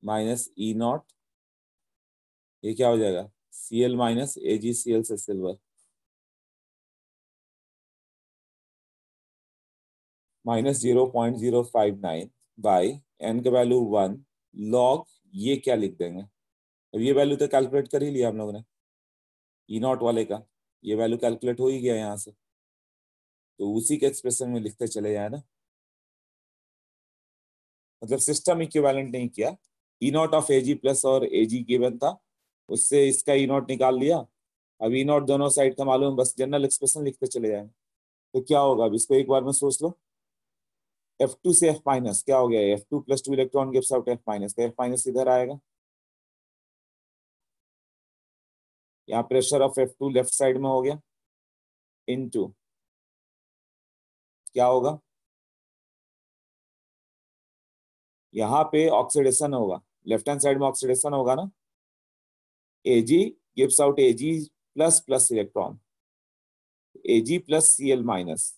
B: minus E naught ये क्या हो जाएगा C L minus A G
A: C L से silver
B: minus zero point zero five nine by N का वैल्यू वन लॉग ये क्या लिख देंगे अब ये वैल्यू तो कैलकुलेट कर ही लिया हम लोगों ने ई e नॉट वाले का ये वैल्यू कैलकुलेट हो ही गया यहाँ से तो उसी के एक्सप्रेशन में लिखते चले जाए ना मतलब सिस्टम इक्विवेलेंट नहीं किया E naught of A G plus और ए जी गिवन था उससे इसका ई e नॉट निकाल लिया अब ई e नॉट दोनों साइड का मालूम बस जनरल एक्सप्रेशन लिखते चले जाए तो क्या होगा अब इसको एक बार में सोच लो एफ टू से एफ माइनस क्या हो गया F two plus two electron gives out F minus F minus इधर आएगा यहाँ pressure of
A: F two left side में हो गया इन टू क्या होगा यहाँ पे ऑक्सीडेशन होगा
B: लेफ्ट हैंड साइड में ऑक्सीडेशन होगा ना Ag gives out Ag plus plus electron. Ag plus Cl minus.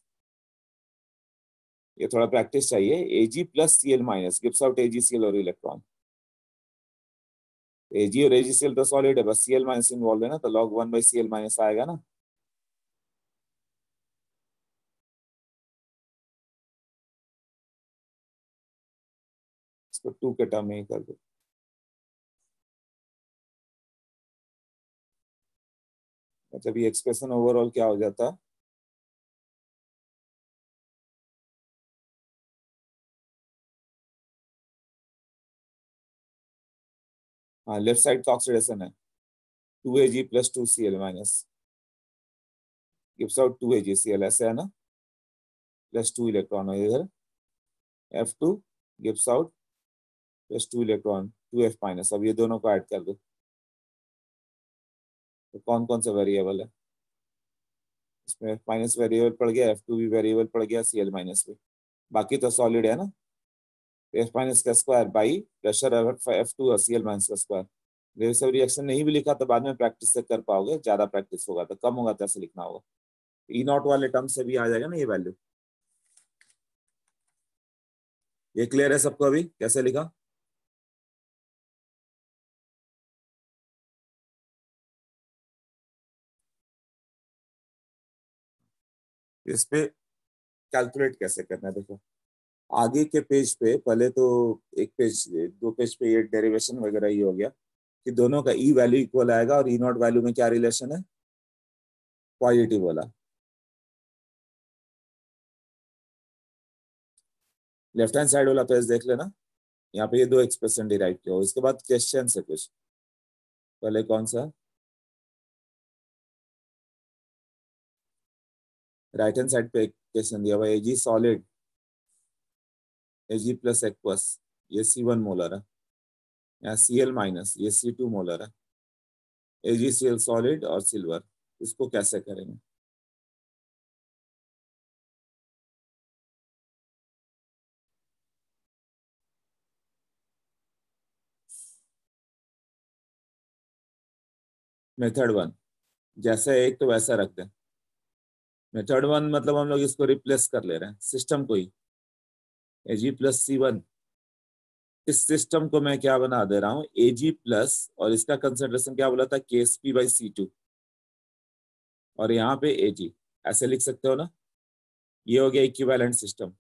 B: ये थोड़ा प्रैक्टिस चाहिए Ag plus Cl minus gives out AgCl और इलेक्ट्रॉन Ag और AgCl तो सॉलिड है बस Cl minus इन्वॉल्व है ना तो log 1 by Cl minus आएगा ना
A: इसको 2 के टर्म में ही कर दो मतलब ये एक्सप्रेशन ओवरऑल क्या हो जाता हाँ, है हाँ लेफ्ट साइड का ऑक्सीडेशन है two A G plus two C L minus
B: gives out two A G C L ऐसे है ना प्लस टू इलेक्ट्रॉन है इधर एफ टू गिफ्ट out plus two electron two F minus अब ये दोनों को ऐड कर दो तो कौन कौन सा वेरिएबल है इसमें एफ माइनस वेरिएबल पड़ गया एफ टू भी वेरिएबल पड़ गया सी एल माइनस भी बाकी तो सॉलिड है ना एफ माइनस का square by pressure F two और सी एल माइनस का स्क्वायर ये सब रिएक्शन नहीं भी लिखा तो बाद में प्रैक्टिस से कर पाओगे ज़्यादा प्रैक्टिस होगा तो कम होगा तो ऐसे लिखना होगा ई e नॉट वाले टर्म से भी आ जाएगा ना ये वैल्यू ये क्लियर है सबको अभी कैसे लिखा इस पे कैलकुलेट कैसे करना है देखो आगे के पेज पे पहले तो एक पेज दो पेज पे ये डेरिवेशन वगैरह ही हो गया कि दोनों का ई वैल्यू इक्वल आएगा और ई नॉट वैल्यू में क्या रिलेशन है
A: पॉजिटिव वाला
B: लेफ्ट हैंड साइड वाला पेज देख लेना यहाँ पे ये दो एक्सप्रेशन डिराइव किया उसके बाद क्वेश्चन है कुछ पहले कौन सा राइट हैंड साइड पे क्वेश्चन दिया हुआ है AG solid AG plus aqueous ये सी वन मोलर है या सी एल माइनस ये सी टू मोलर है एजी सी एल सॉलिड और सिल्वर
A: इसको कैसे करेंगे
B: मेथड वन जैसा एक तो वैसा रख दें मेथड वन मतलब हम लोग इसको रिप्लेस कर ले रहे हैं सिस्टम को ही A G plus C one इस सिस्टम को मैं क्या बना दे रहा हूँ ए जी प्लस और इसका कंसेंट्रेशन क्या बोला था K S P by C two और यहाँ पे ए जी ऐसे लिख सकते हो ना ये हो गया इक्विवेलेंट सिस्टम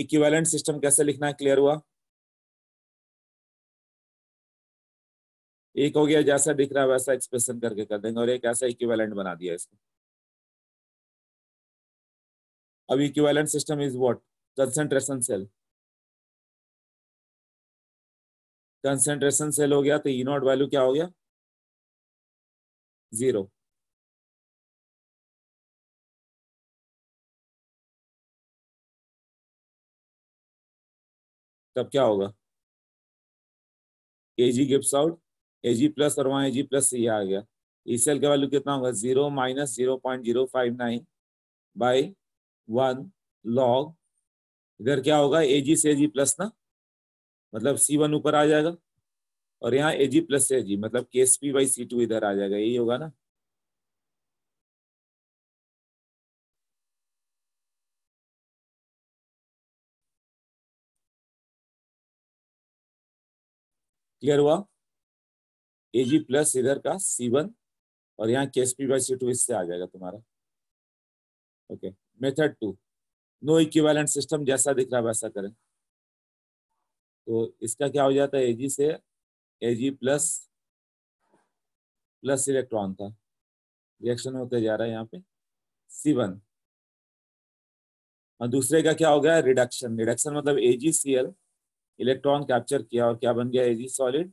B: इक्विवेलेंट सिस्टम कैसे लिखना है क्लियर हुआ एक हो गया जैसा दिख रहा है वैसा एक्सप्रेशन करके कर देंगे और एक ऐसा इक्विवेलेंट बना दिया इसको अब equivalent system is what
A: concentration cell concentration cell हो गया तो ई नॉट वैल्यू क्या हो गया जीरो तब क्या होगा AG gives
B: out A G plus और वहाँ ए जी प्लस सी आ गया ई सी एल का वैल्यू कितना होगा zero minus zero point zero five nine by one log इधर क्या होगा ए जी से ए जी प्लस ना मतलब सी वन ऊपर आ जाएगा और यहाँ ए जी प्लस से ए जी मतलब K S P by C two इधर आ जाएगा यही होगा ना क्लियर हुआ ए जी प्लस इधर का सी वन और यहाँ K S P by C two इससे आ जाएगा तुम्हारा okay method two no equivalent system जैसा दिख रहा है वैसा करें तो इसका क्या हो जाता है एजी से जी प्लस प्लस इलेक्ट्रॉन था रिएक्शन होते जा रहा है यहाँ पे सी वन और दूसरे का क्या हो गया रिडक्शन रिडक्शन मतलब एजीसीएल इलेक्ट्रॉन कैप्चर किया और क्या बन गया AG solid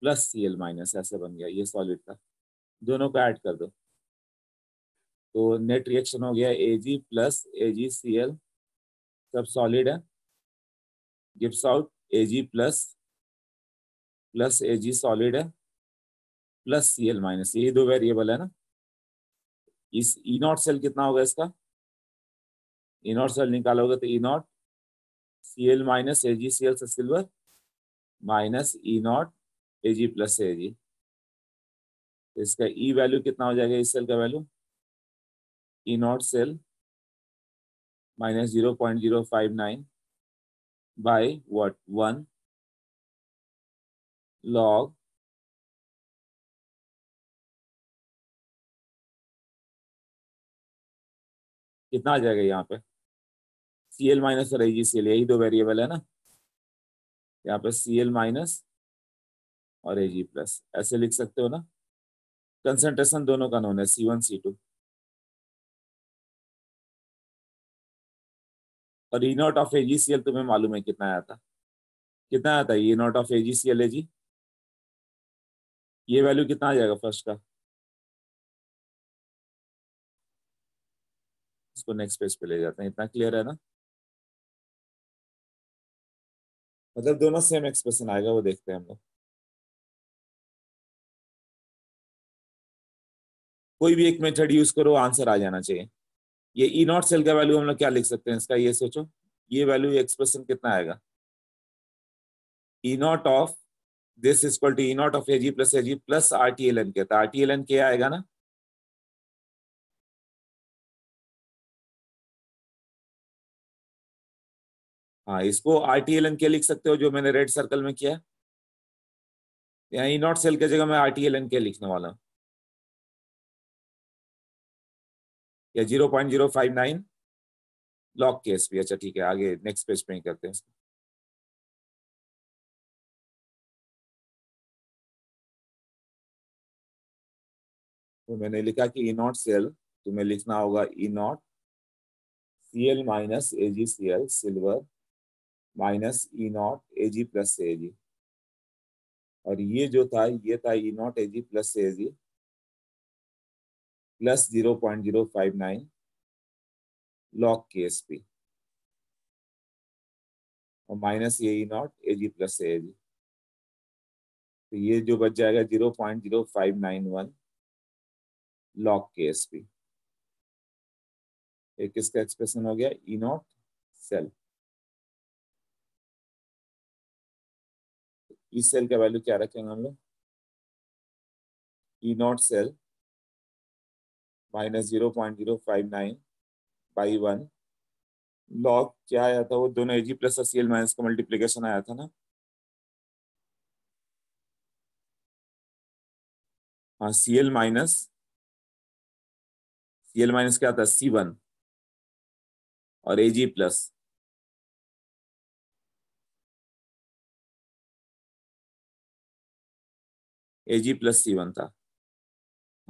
B: plus C L minus ऐसे बन गया ये सॉलिड था दोनों को ऐड कर दो तो नेट रिएक्शन हो गया A G plus A G C L सब सॉलिड है gives out A G plus plus A G solid है प्लस सी एल माइनस यही दो वेरिएबल है ना इस ई नॉट सेल कितना होगा इसका ई नॉट सेल निकालोगे तो E not C L minus A G C L से silver minus E naught A G plus A G तो इसका ई e वैल्यू कितना हो जाएगा इस सेल का value E not cell minus zero point zero five nine
A: by what one log कितना आ जाएगा यहाँ पे सी एल माइनस और एजी
B: सी एल यही दो वेरिएबल है ना यहाँ पे सी एल माइनस और एजी प्लस ऐसे लिख सकते हो ना कंसेंट्रेशन दोनों का नोन है सी वन सी टू
A: और E naught of C L तुम्हें मालूम है कितना आया था कितना आया था ई नॉट ऑफ एजीसीएल है जी ये वैल्यू कितना आ जाएगा फर्स्ट का इसको नेक्स्ट पेज पे ले जाते हैं इतना क्लियर है ना मतलब दोनों सेम एक्सप्रेशन आएगा वो देखते हैं हम लोग कोई भी एक मेथड यूज
B: करो आंसर आ जाना चाहिए ये ई नॉट सेल का वैल्यू हम लोग क्या लिख सकते हैं इसका ये सोचो ये वैल्यू एक्सप्रेशन कितना आएगा E naught of this is to E naught of AG plus AG plus R T L N K R T L N K आएगा ना
A: हाँ इसको आर टी एल एन के लिख सकते हो जो मैंने रेड सर्कल में किया यहाँ ई नॉट सेल की जगह मैं आर टी एल एन के लिखने वाला हूँ या zero point zero five nine log case भी अच्छा ठीक है आगे नेक्स्ट पेज पे ही करते हैं तो मैंने लिखा कि ई नॉट सेल
B: तो मैं लिखना होगा E not C L minus A G C L silver minus E naught A G plus A G और ये जो था ये था E naught A G plus A G plus zero point zero five nine log K S P और minus A E naught A G plus A G तो ये जो बच जाएगा zero point zero five nine one log K S P एक किसका expression हो गया E not cell
A: E cell का वैल्यू क्या रखेंगे हम लोग E not cell minus
B: zero point zero five nine by one log क्या आया था वो दोनों A G plus C L minus का मल्टीप्लीकेशन आया था ना
A: हाँ C L minus C L minus क्या था सी वन और A G plus A G plus C one था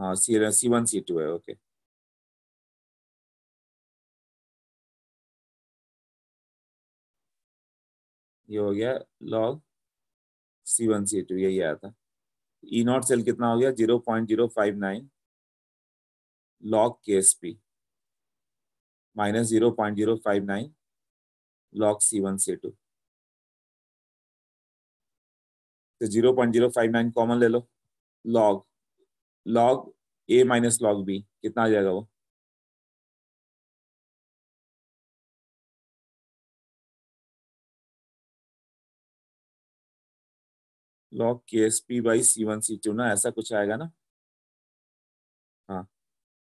A: हाँ C C one C two है ओके
B: ये हो गया log C one C two यही आया था ई नॉट सेल कितना हो गया zero point zero five nine log K S P minus zero point zero five nine log C one C two तो zero point zero five nine common ले लो log log A minus log B कितना आ जाएगा
A: वो log K S P by C one C two ना ऐसा कुछ आएगा ना हाँ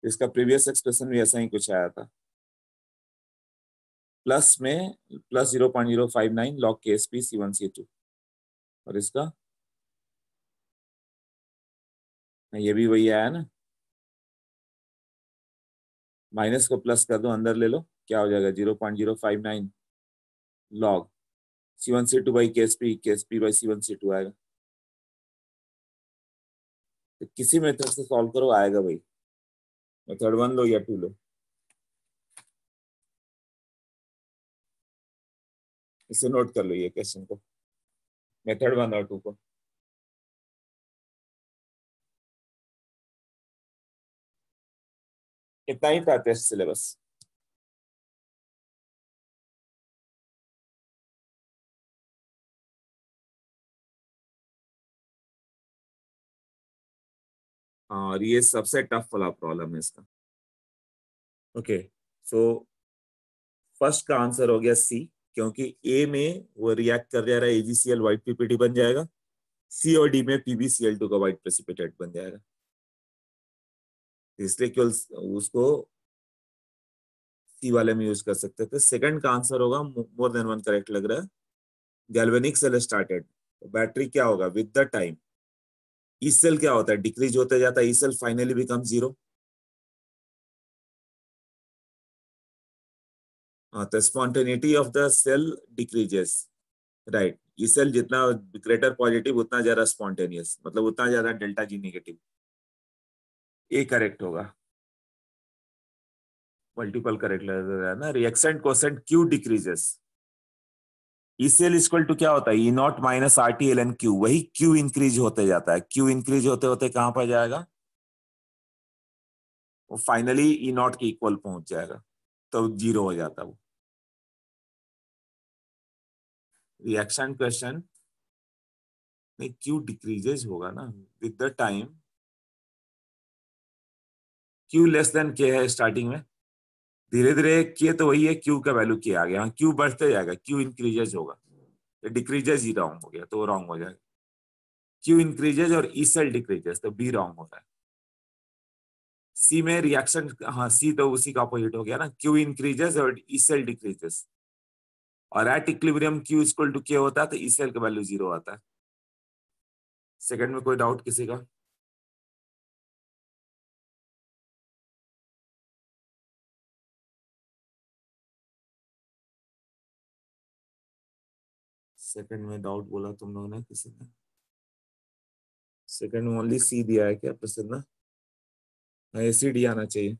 A: इसका
B: प्रीवियस एक्सप्रेशन भी ऐसा ही कुछ आया था प्लस में plus zero point zero five nine log K S P C one C two और इसका
A: हाँ, ये भी वही आया ना
B: माइनस को प्लस कर दो अंदर ले लो क्या हो जाएगा zero point zero five nine log C one C two by K S P K S P by C one C two आएगा
A: तो किसी मेथड से सॉल्व करो आएगा भाई मेथड वन लो या टू लो इसे नोट कर लो ये क्वेश्चन को मेथड वन और टू को इतना ही था टेस्ट सिलेबस और ये सबसे टफ वाला प्रॉब्लम है इसका
B: ओके सो फर्स्ट का आंसर हो गया सी क्योंकि ए में वो रिएक्ट कर जा रहा है एजीसीएल व्हाइट पीपीटी बन जाएगा सी और डी में पीबीसीएल टू का व्हाइट प्रेसिपिटेट बन जाएगा इसलिए केवल उसको सी वाले में यूज कर सकते थे सेकंड का आंसर होगा मोर देन वन करेक्ट लग रहा है गैल्वेनिक सेल स्टार्टेड बैटरी क्या होगा with the time E cell क्या होता है डिक्रीज होता जाता है E cell finally become zero spontaneity of the cell decreases right E cell जितना ग्रेटर पॉजिटिव उतना ज्यादा स्पॉन्टेनियस मतलब उतना ज्यादा delta G negative A correct होगा मल्टीपल करेक्ट है ना reaction quotient Q decreases E cell equal to क्या होता है E not minus R T L N Q वही क्यू इंक्रीज होते जाता है क्यू इंक्रीज होते होते कहां पर जाएगा वो फाइनली ई नॉट के इक्वल पहुंच जाएगा तो जीरो हो जाता वो
A: रिएक्शन क्वेश्चन नहीं क्यू डिक्रीजेज
B: होगा ना with the time Q less than K है स्टार्टिंग में धीरे धीरे के तो वही है क्यू का वैल्यू के आ गया हाँ, क्यू बढ़ते जाएगा क्यू इंक्रीजेज होगा तो डिक्रीजेज ही रॉन्ग हो गया तो रॉन्ग हो जाएगा क्यू इंक्रीजेज और ई सेल डिक्रीजेज तो बी रॉन्ग हो रहा है सी में रिएक्शन हाँ सी तो उसी का अपोजिट हो गया ना क्यू इंक्रीजेस और ई सेल डिक्रीजेस और at equilibrium Q equal to K होता है तो ई e सेल का वैल्यू जीरो आता है
A: सेकंड में कोई डाउट किसी का सेकंड में डाउट बोला तुम लोगों ने किसी ने सेकंड में ओनली सी दिया है क्या प्रसिद्ध ना हाँ ए सी डी आना चाहिए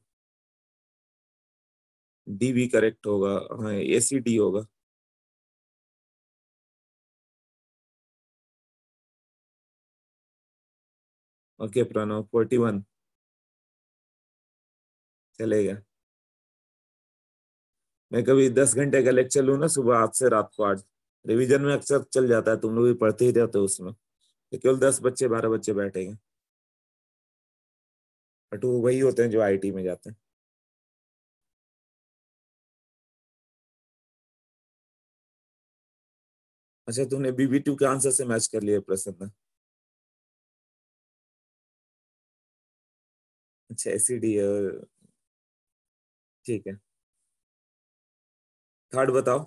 A: डी भी करेक्ट होगा हाँ ए सी डी होगा ओके प्रणव फोर्टी वन
B: चलेगा मैं कभी दस घंटे का लेक्चर लू ना सुबह आठ से रात को आठ रिवीजन में अक्सर चल जाता है तुम लोग भी पढ़ते ही रहते हो उसमें तो केवल दस बच्चे बारह बच्चे बैठेंगे बट वो वही होते हैं जो आईटी में जाते
A: हैं अच्छा तुमने बीबी टू के आंसर से मैच कर लिया प्रश्न अच्छा एसीडी और ठीक है थर्ड बताओ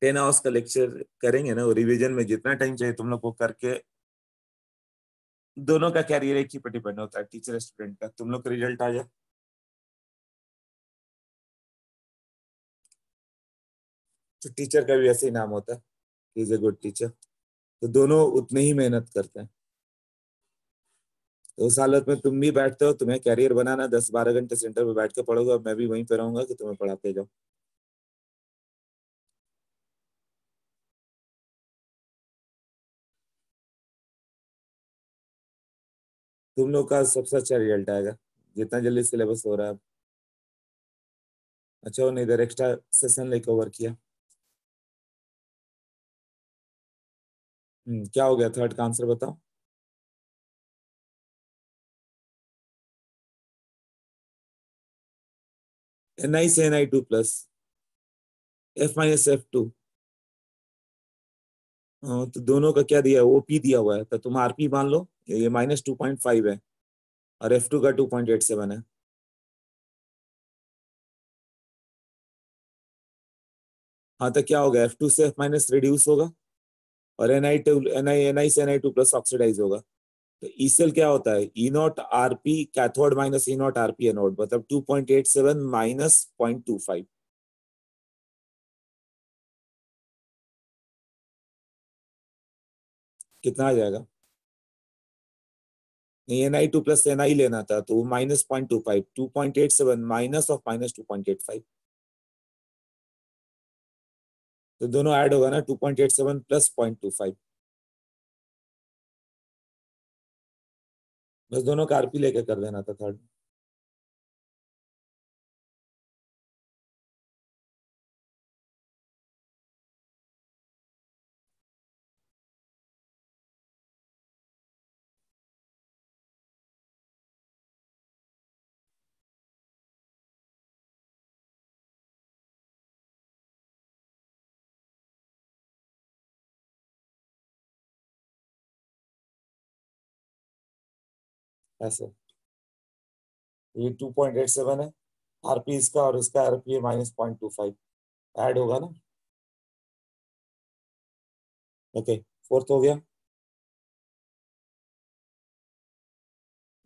B: टेन आवर्स का लेक्चर करेंगे ना रिविजन में जितना टाइम चाहिए तुम लोग को करके दोनों का कैरियर एक ही पर डिपेंड होता है टीचर स्टूडेंट का तुम लोग का रिजल्ट आ जाए तो टीचर का भी ऐसे ही नाम होता है इज ए गुड टीचर तो दोनों उतनी ही मेहनत करते हैं तो उस हालत में तुम भी बैठते हो तुम्हें कैरियर बनाना दस बारह घंटे सेंटर में बैठ के पढ़ोगे मैं भी वहीं पर रहूंगा कि तुम्हें पढ़ाते जाओ
A: तुम लोग का सबसे अच्छा रिजल्ट आएगा जितना जल्दी सिलेबस हो रहा है अच्छा उन्होंने इधर एक्स्ट्रा सेशन लेकर ओवर किया हम्म, क्या हो गया थर्ड का आंसर बताओ एन आई से N I two plus
B: F minus F two हाँ, तो दोनों का क्या दिया है वो पी दिया हुआ है तो तुम आर पी मान लो ये माइनस टू पॉइंट फाइव है और एफ टू का टू पॉइंट एट सेवन है हाँ तो क्या होगा एफ टू से एफ माइनस रिड्यूस होगा और N I two N I N I से N I two plus oxidise होगा तो ई e सेल क्या होता है E not R P cathode minus E not R P anode मतलब two point eight seven minus point two five कितना आ जाएगा नहीं N I two plus N I लेना था तो minus point two five two point eight seven minus of minus two point eight five तो दोनों ऐड होगा ना two point eight seven plus point two five
A: बस दोनों का आरपी लेकर कर देना था थर्ड ऐसे ये 2.87 है आरपी इसका और इसका आरपी है minus point two five add होगा ना ओके फोर्थ हो गया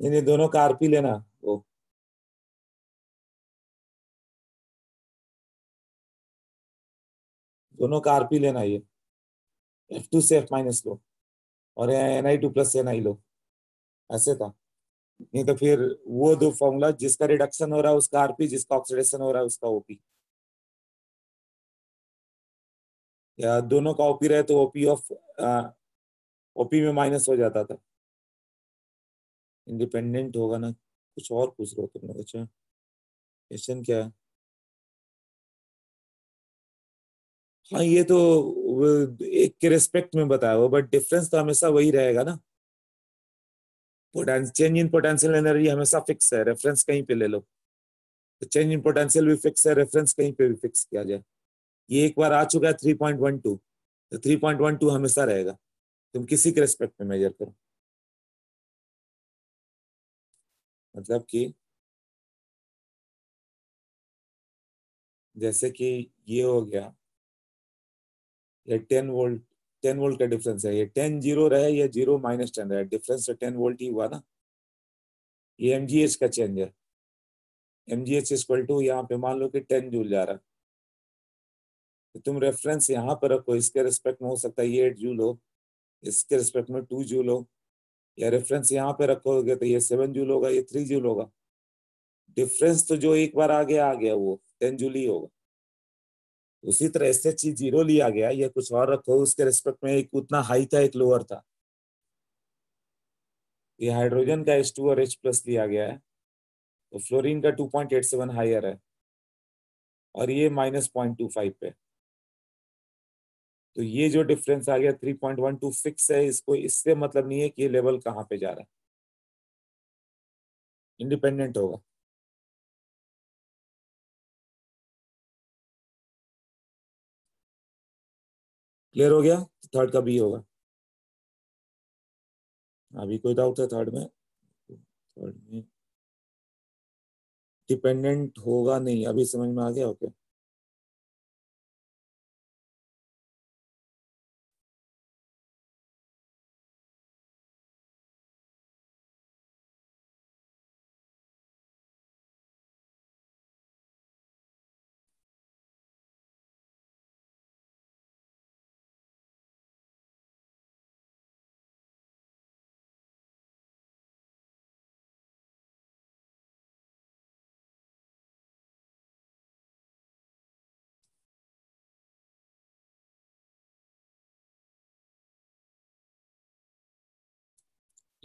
A: इन दोनों का आरपी लेना वो
B: दोनों का आरपी लेना ये एफ टू से एफ माइनस लो और N I two plus N I लो ऐसे था नहीं तो फिर वो दो फॉर्मूला जिसका रिडक्शन हो रहा है उसका आरपी जिसका ऑक्सीडेशन हो रहा है उसका ओपी
A: या दोनों का ओपी रहे तो ओपी ऑफ ओपी में माइनस हो जाता था इंडिपेंडेंट होगा ना कुछ और पूछ रहे हो अच्छा क्वेश्चन क्या है
B: हाँ ये तो एक के रेस्पेक्ट में बताया हो बट डिफरेंस तो हमेशा वही रहेगा ना चेंज इन पोटेंशियल एनर्जी हमेशा फिक्स है रेफरेंस कहीं पे ले लो तो चेंज इन पोटेंशियल भी फिक्स है रेफरेंस कहीं पे भी फिक्स किया जाए ये एक बार आ चुका है थ्री पॉइंट वन टू तो थ्री पॉइंट वन टू हमेशा रहेगा तुम किसी के रेस्पेक्ट में मेजर करो मतलब कि
A: जैसे कि ये हो गया
B: ये टेन वोल्ट टेन वोल्ट का डिफरेंस है ये टेन जीरो रहे या जीरो माइनस टेन रहे डिफरेंस तो टेन वोल्ट ही हुआ ना ये एम जी एच का चेंज है M G H equal to यहाँ पे मान लो कि टेन जूल जा रहा तो तुम रेफरेंस यहाँ पर रखो इसके रिस्पेक्ट में हो सकता है ये एट जूल हो इसके रिस्पेक्ट में टू जूल हो या रेफरेंस यहाँ पे रखोगे तो ये सेवन जूल होगा ये थ्री जूल होगा डिफरेंस तो जो एक बार आ गया आ गया वो टेन जूल ही होगा उसी तरह एस एच ई जीरो लिया गया या कुछ और रखो उसके रेस्पेक्ट में एक उतना हाई था एक लोअर था ये हाइड्रोजन का एच टू और एच प्लस लिया गया है तो फ्लोरीन का two point eight seven higher है और ये माइनस पॉइंट टू फाइव पे तो ये जो डिफरेंस आ गया three point one two fix है इसको इससे मतलब नहीं है कि ये लेवल कहाँ पे जा रहा है इंडिपेंडेंट होगा
A: क्लियर हो गया थर्ड का बी होगा अभी कोई डाउट है थर्ड में थर्ड में डिपेंडेंट होगा नहीं अभी समझ में आ गया ओके okay.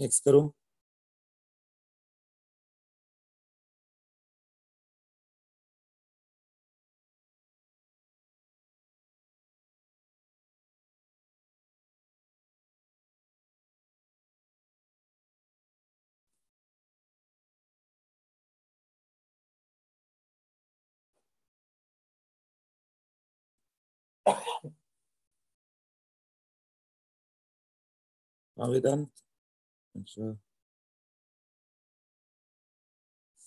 A: एक्स करो Now we're done. अच्छा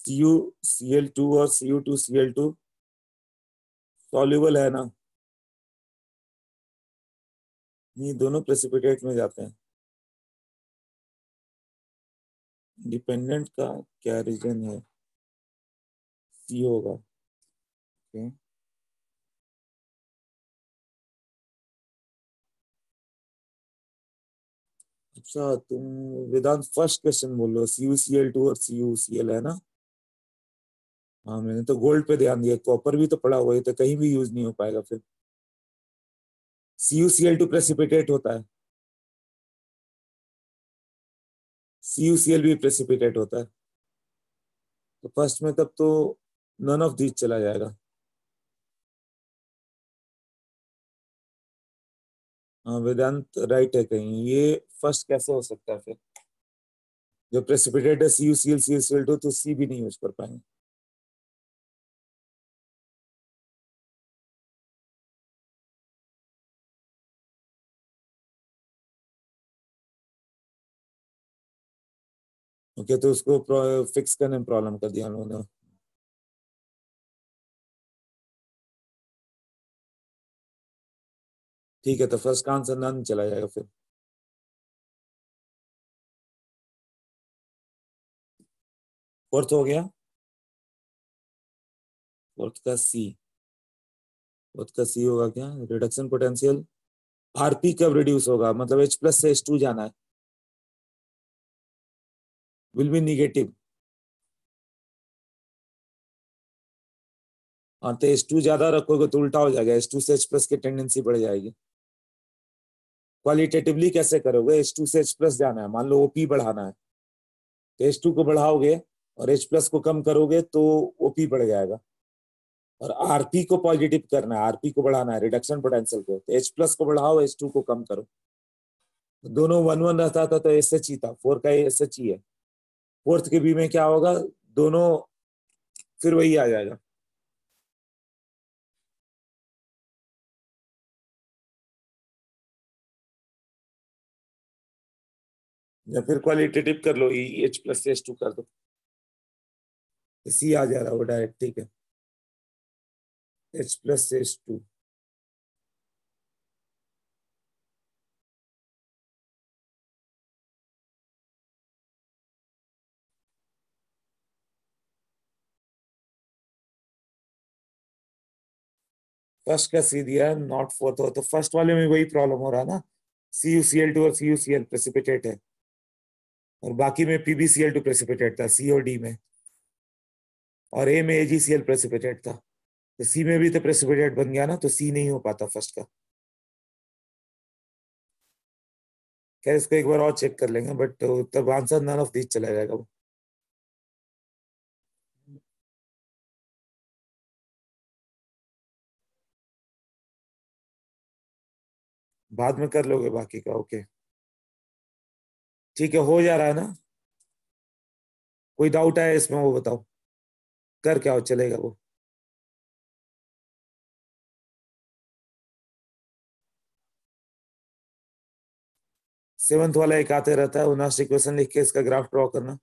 A: सी यू और सी यू सॉल्यूबल है ना ये दोनों प्रेसिपिटेट में जाते हैं डिपेंडेंट का क्या रीजन है सी होगा ओके okay.
B: अच्छा तुम वेदांत फर्स्ट क्वेश्चन बोल रहे हो C U C L two और सी यू सी एल है ना हाँ मैंने तो गोल्ड पे ध्यान दिया कॉपर भी तो पड़ा हुआ है तो कहीं भी यूज नहीं हो पाएगा फिर
A: C U C L two precipitate होता है सी यू सी एल भी प्रेसिपिटेट होता है तो फर्स्ट में तब तो नन ऑफ दीज चला जाएगा
B: हाँ, वेदांत राइट है कहीं ये फर्स्ट कैसे हो सकता है फिर
A: जो प्रेसिपिटेट है सी यू सील सी एल टू तो सी भी नहीं यूज कर पाएंगे ओके okay, तो उसको फिक्स करने में प्रॉब्लम कर दिया उन्होंने ठीक है तो फर्स्ट का आंसर नन चला जाएगा फिर फोर्थ हो गया
B: फोर्थ का सी फोर्थ का सी होगा क्या रिडक्शन पोटेंशियल आरपी कब रिड्यूस होगा मतलब एच प्लस से एच टू जाना है
A: विल बी निगेटिव हाँ तो एच टू ज्यादा रखोगे तो उल्टा हो जाएगा एच टू से
B: एच प्लस की टेंडेंसी बढ़ जाएगी क्वालिटेटिवली कैसे करोगे एच टू से एच प्लस जाना है मान लो ओपी पी बढ़ाना है तो एच टू को बढ़ाओगे और एच प्लस को कम करोगे तो ओपी पी बढ़ जाएगा और आर पी को पॉजिटिव करना है आर पी को बढ़ाना है रिडक्शन पोटेंशियल को तो एच प्लस को बढ़ाओ एच टू को कम करो तो दोनों वन वन रहता था तो एस एच ही था फोर का एस एच ही है फोर्थ के बी में क्या होगा दोनों फिर वही आ जाएगा
A: या फिर क्वालिटेटिव कर लो E H plus H two कर दो सी आ जा रहा वो डायरेक्ट ठीक है H plus H two first का सी
B: दिया नॉट फोर्थ हो तो फर्स्ट वाले में वही प्रॉब्लम हो रहा है ना C U C L two और C U C L precipitate है और बाकी में पीबीसीएल टू प्रेसिपिटेट था सी और डी में और ए में एजीसीएल प्रेसिपिटेट था तो सी में भी तो प्रेसिपिटेट बन गया ना तो सी नहीं
A: हो पाता फर्स्ट का खैर इसको एक बार और चेक कर लेंगे बट तो uh, तब आंसर नन ऑफ दिस चला जाएगा वो बाद में कर लोगे बाकी का ओके okay. ठीक है हो जा रहा है ना कोई डाउट है इसमें वो बताओ कर क्या हो चलेगा वो सेवंथ वाला एक आते रहता है उनास्ट इक्वेशन लिख के इसका ग्राफ ड्रॉ करना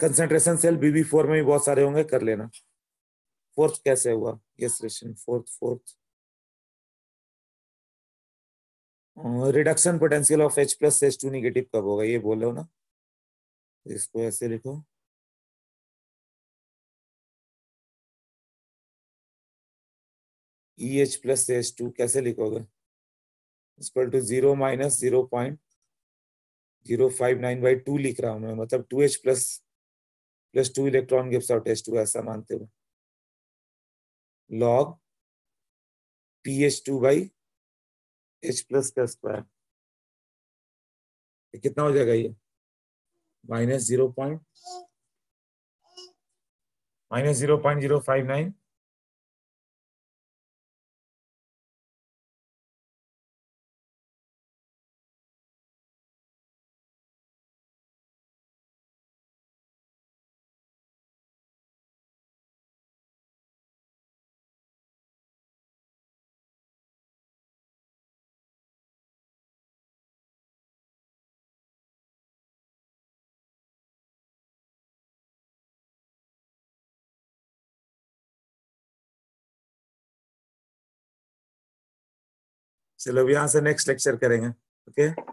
A: कंसेंट्रेशन सेल बीबी फोर में भी बहुत सारे होंगे कर लेना
B: फोर्थ कैसे हुआ यस रेशन fourth fourth reduction potential of H plus H two negative कब होगा ये बोल रहे हो ना
A: इसको ऐसे लिखो
B: E H plus H two कैसे लिखोगे equal to zero minus zero point zero five nine by two लिख रहा हूं मैं मतलब two H plus plus two electron gives out H two ऐसा मानते हुए
A: log P H two by H plus का स्क्वायर कितना हो जाएगा ये minus zero point minus zero point zero five nine चलो अब यहाँ से नेक्स्ट लेक्चर करेंगे ओके okay?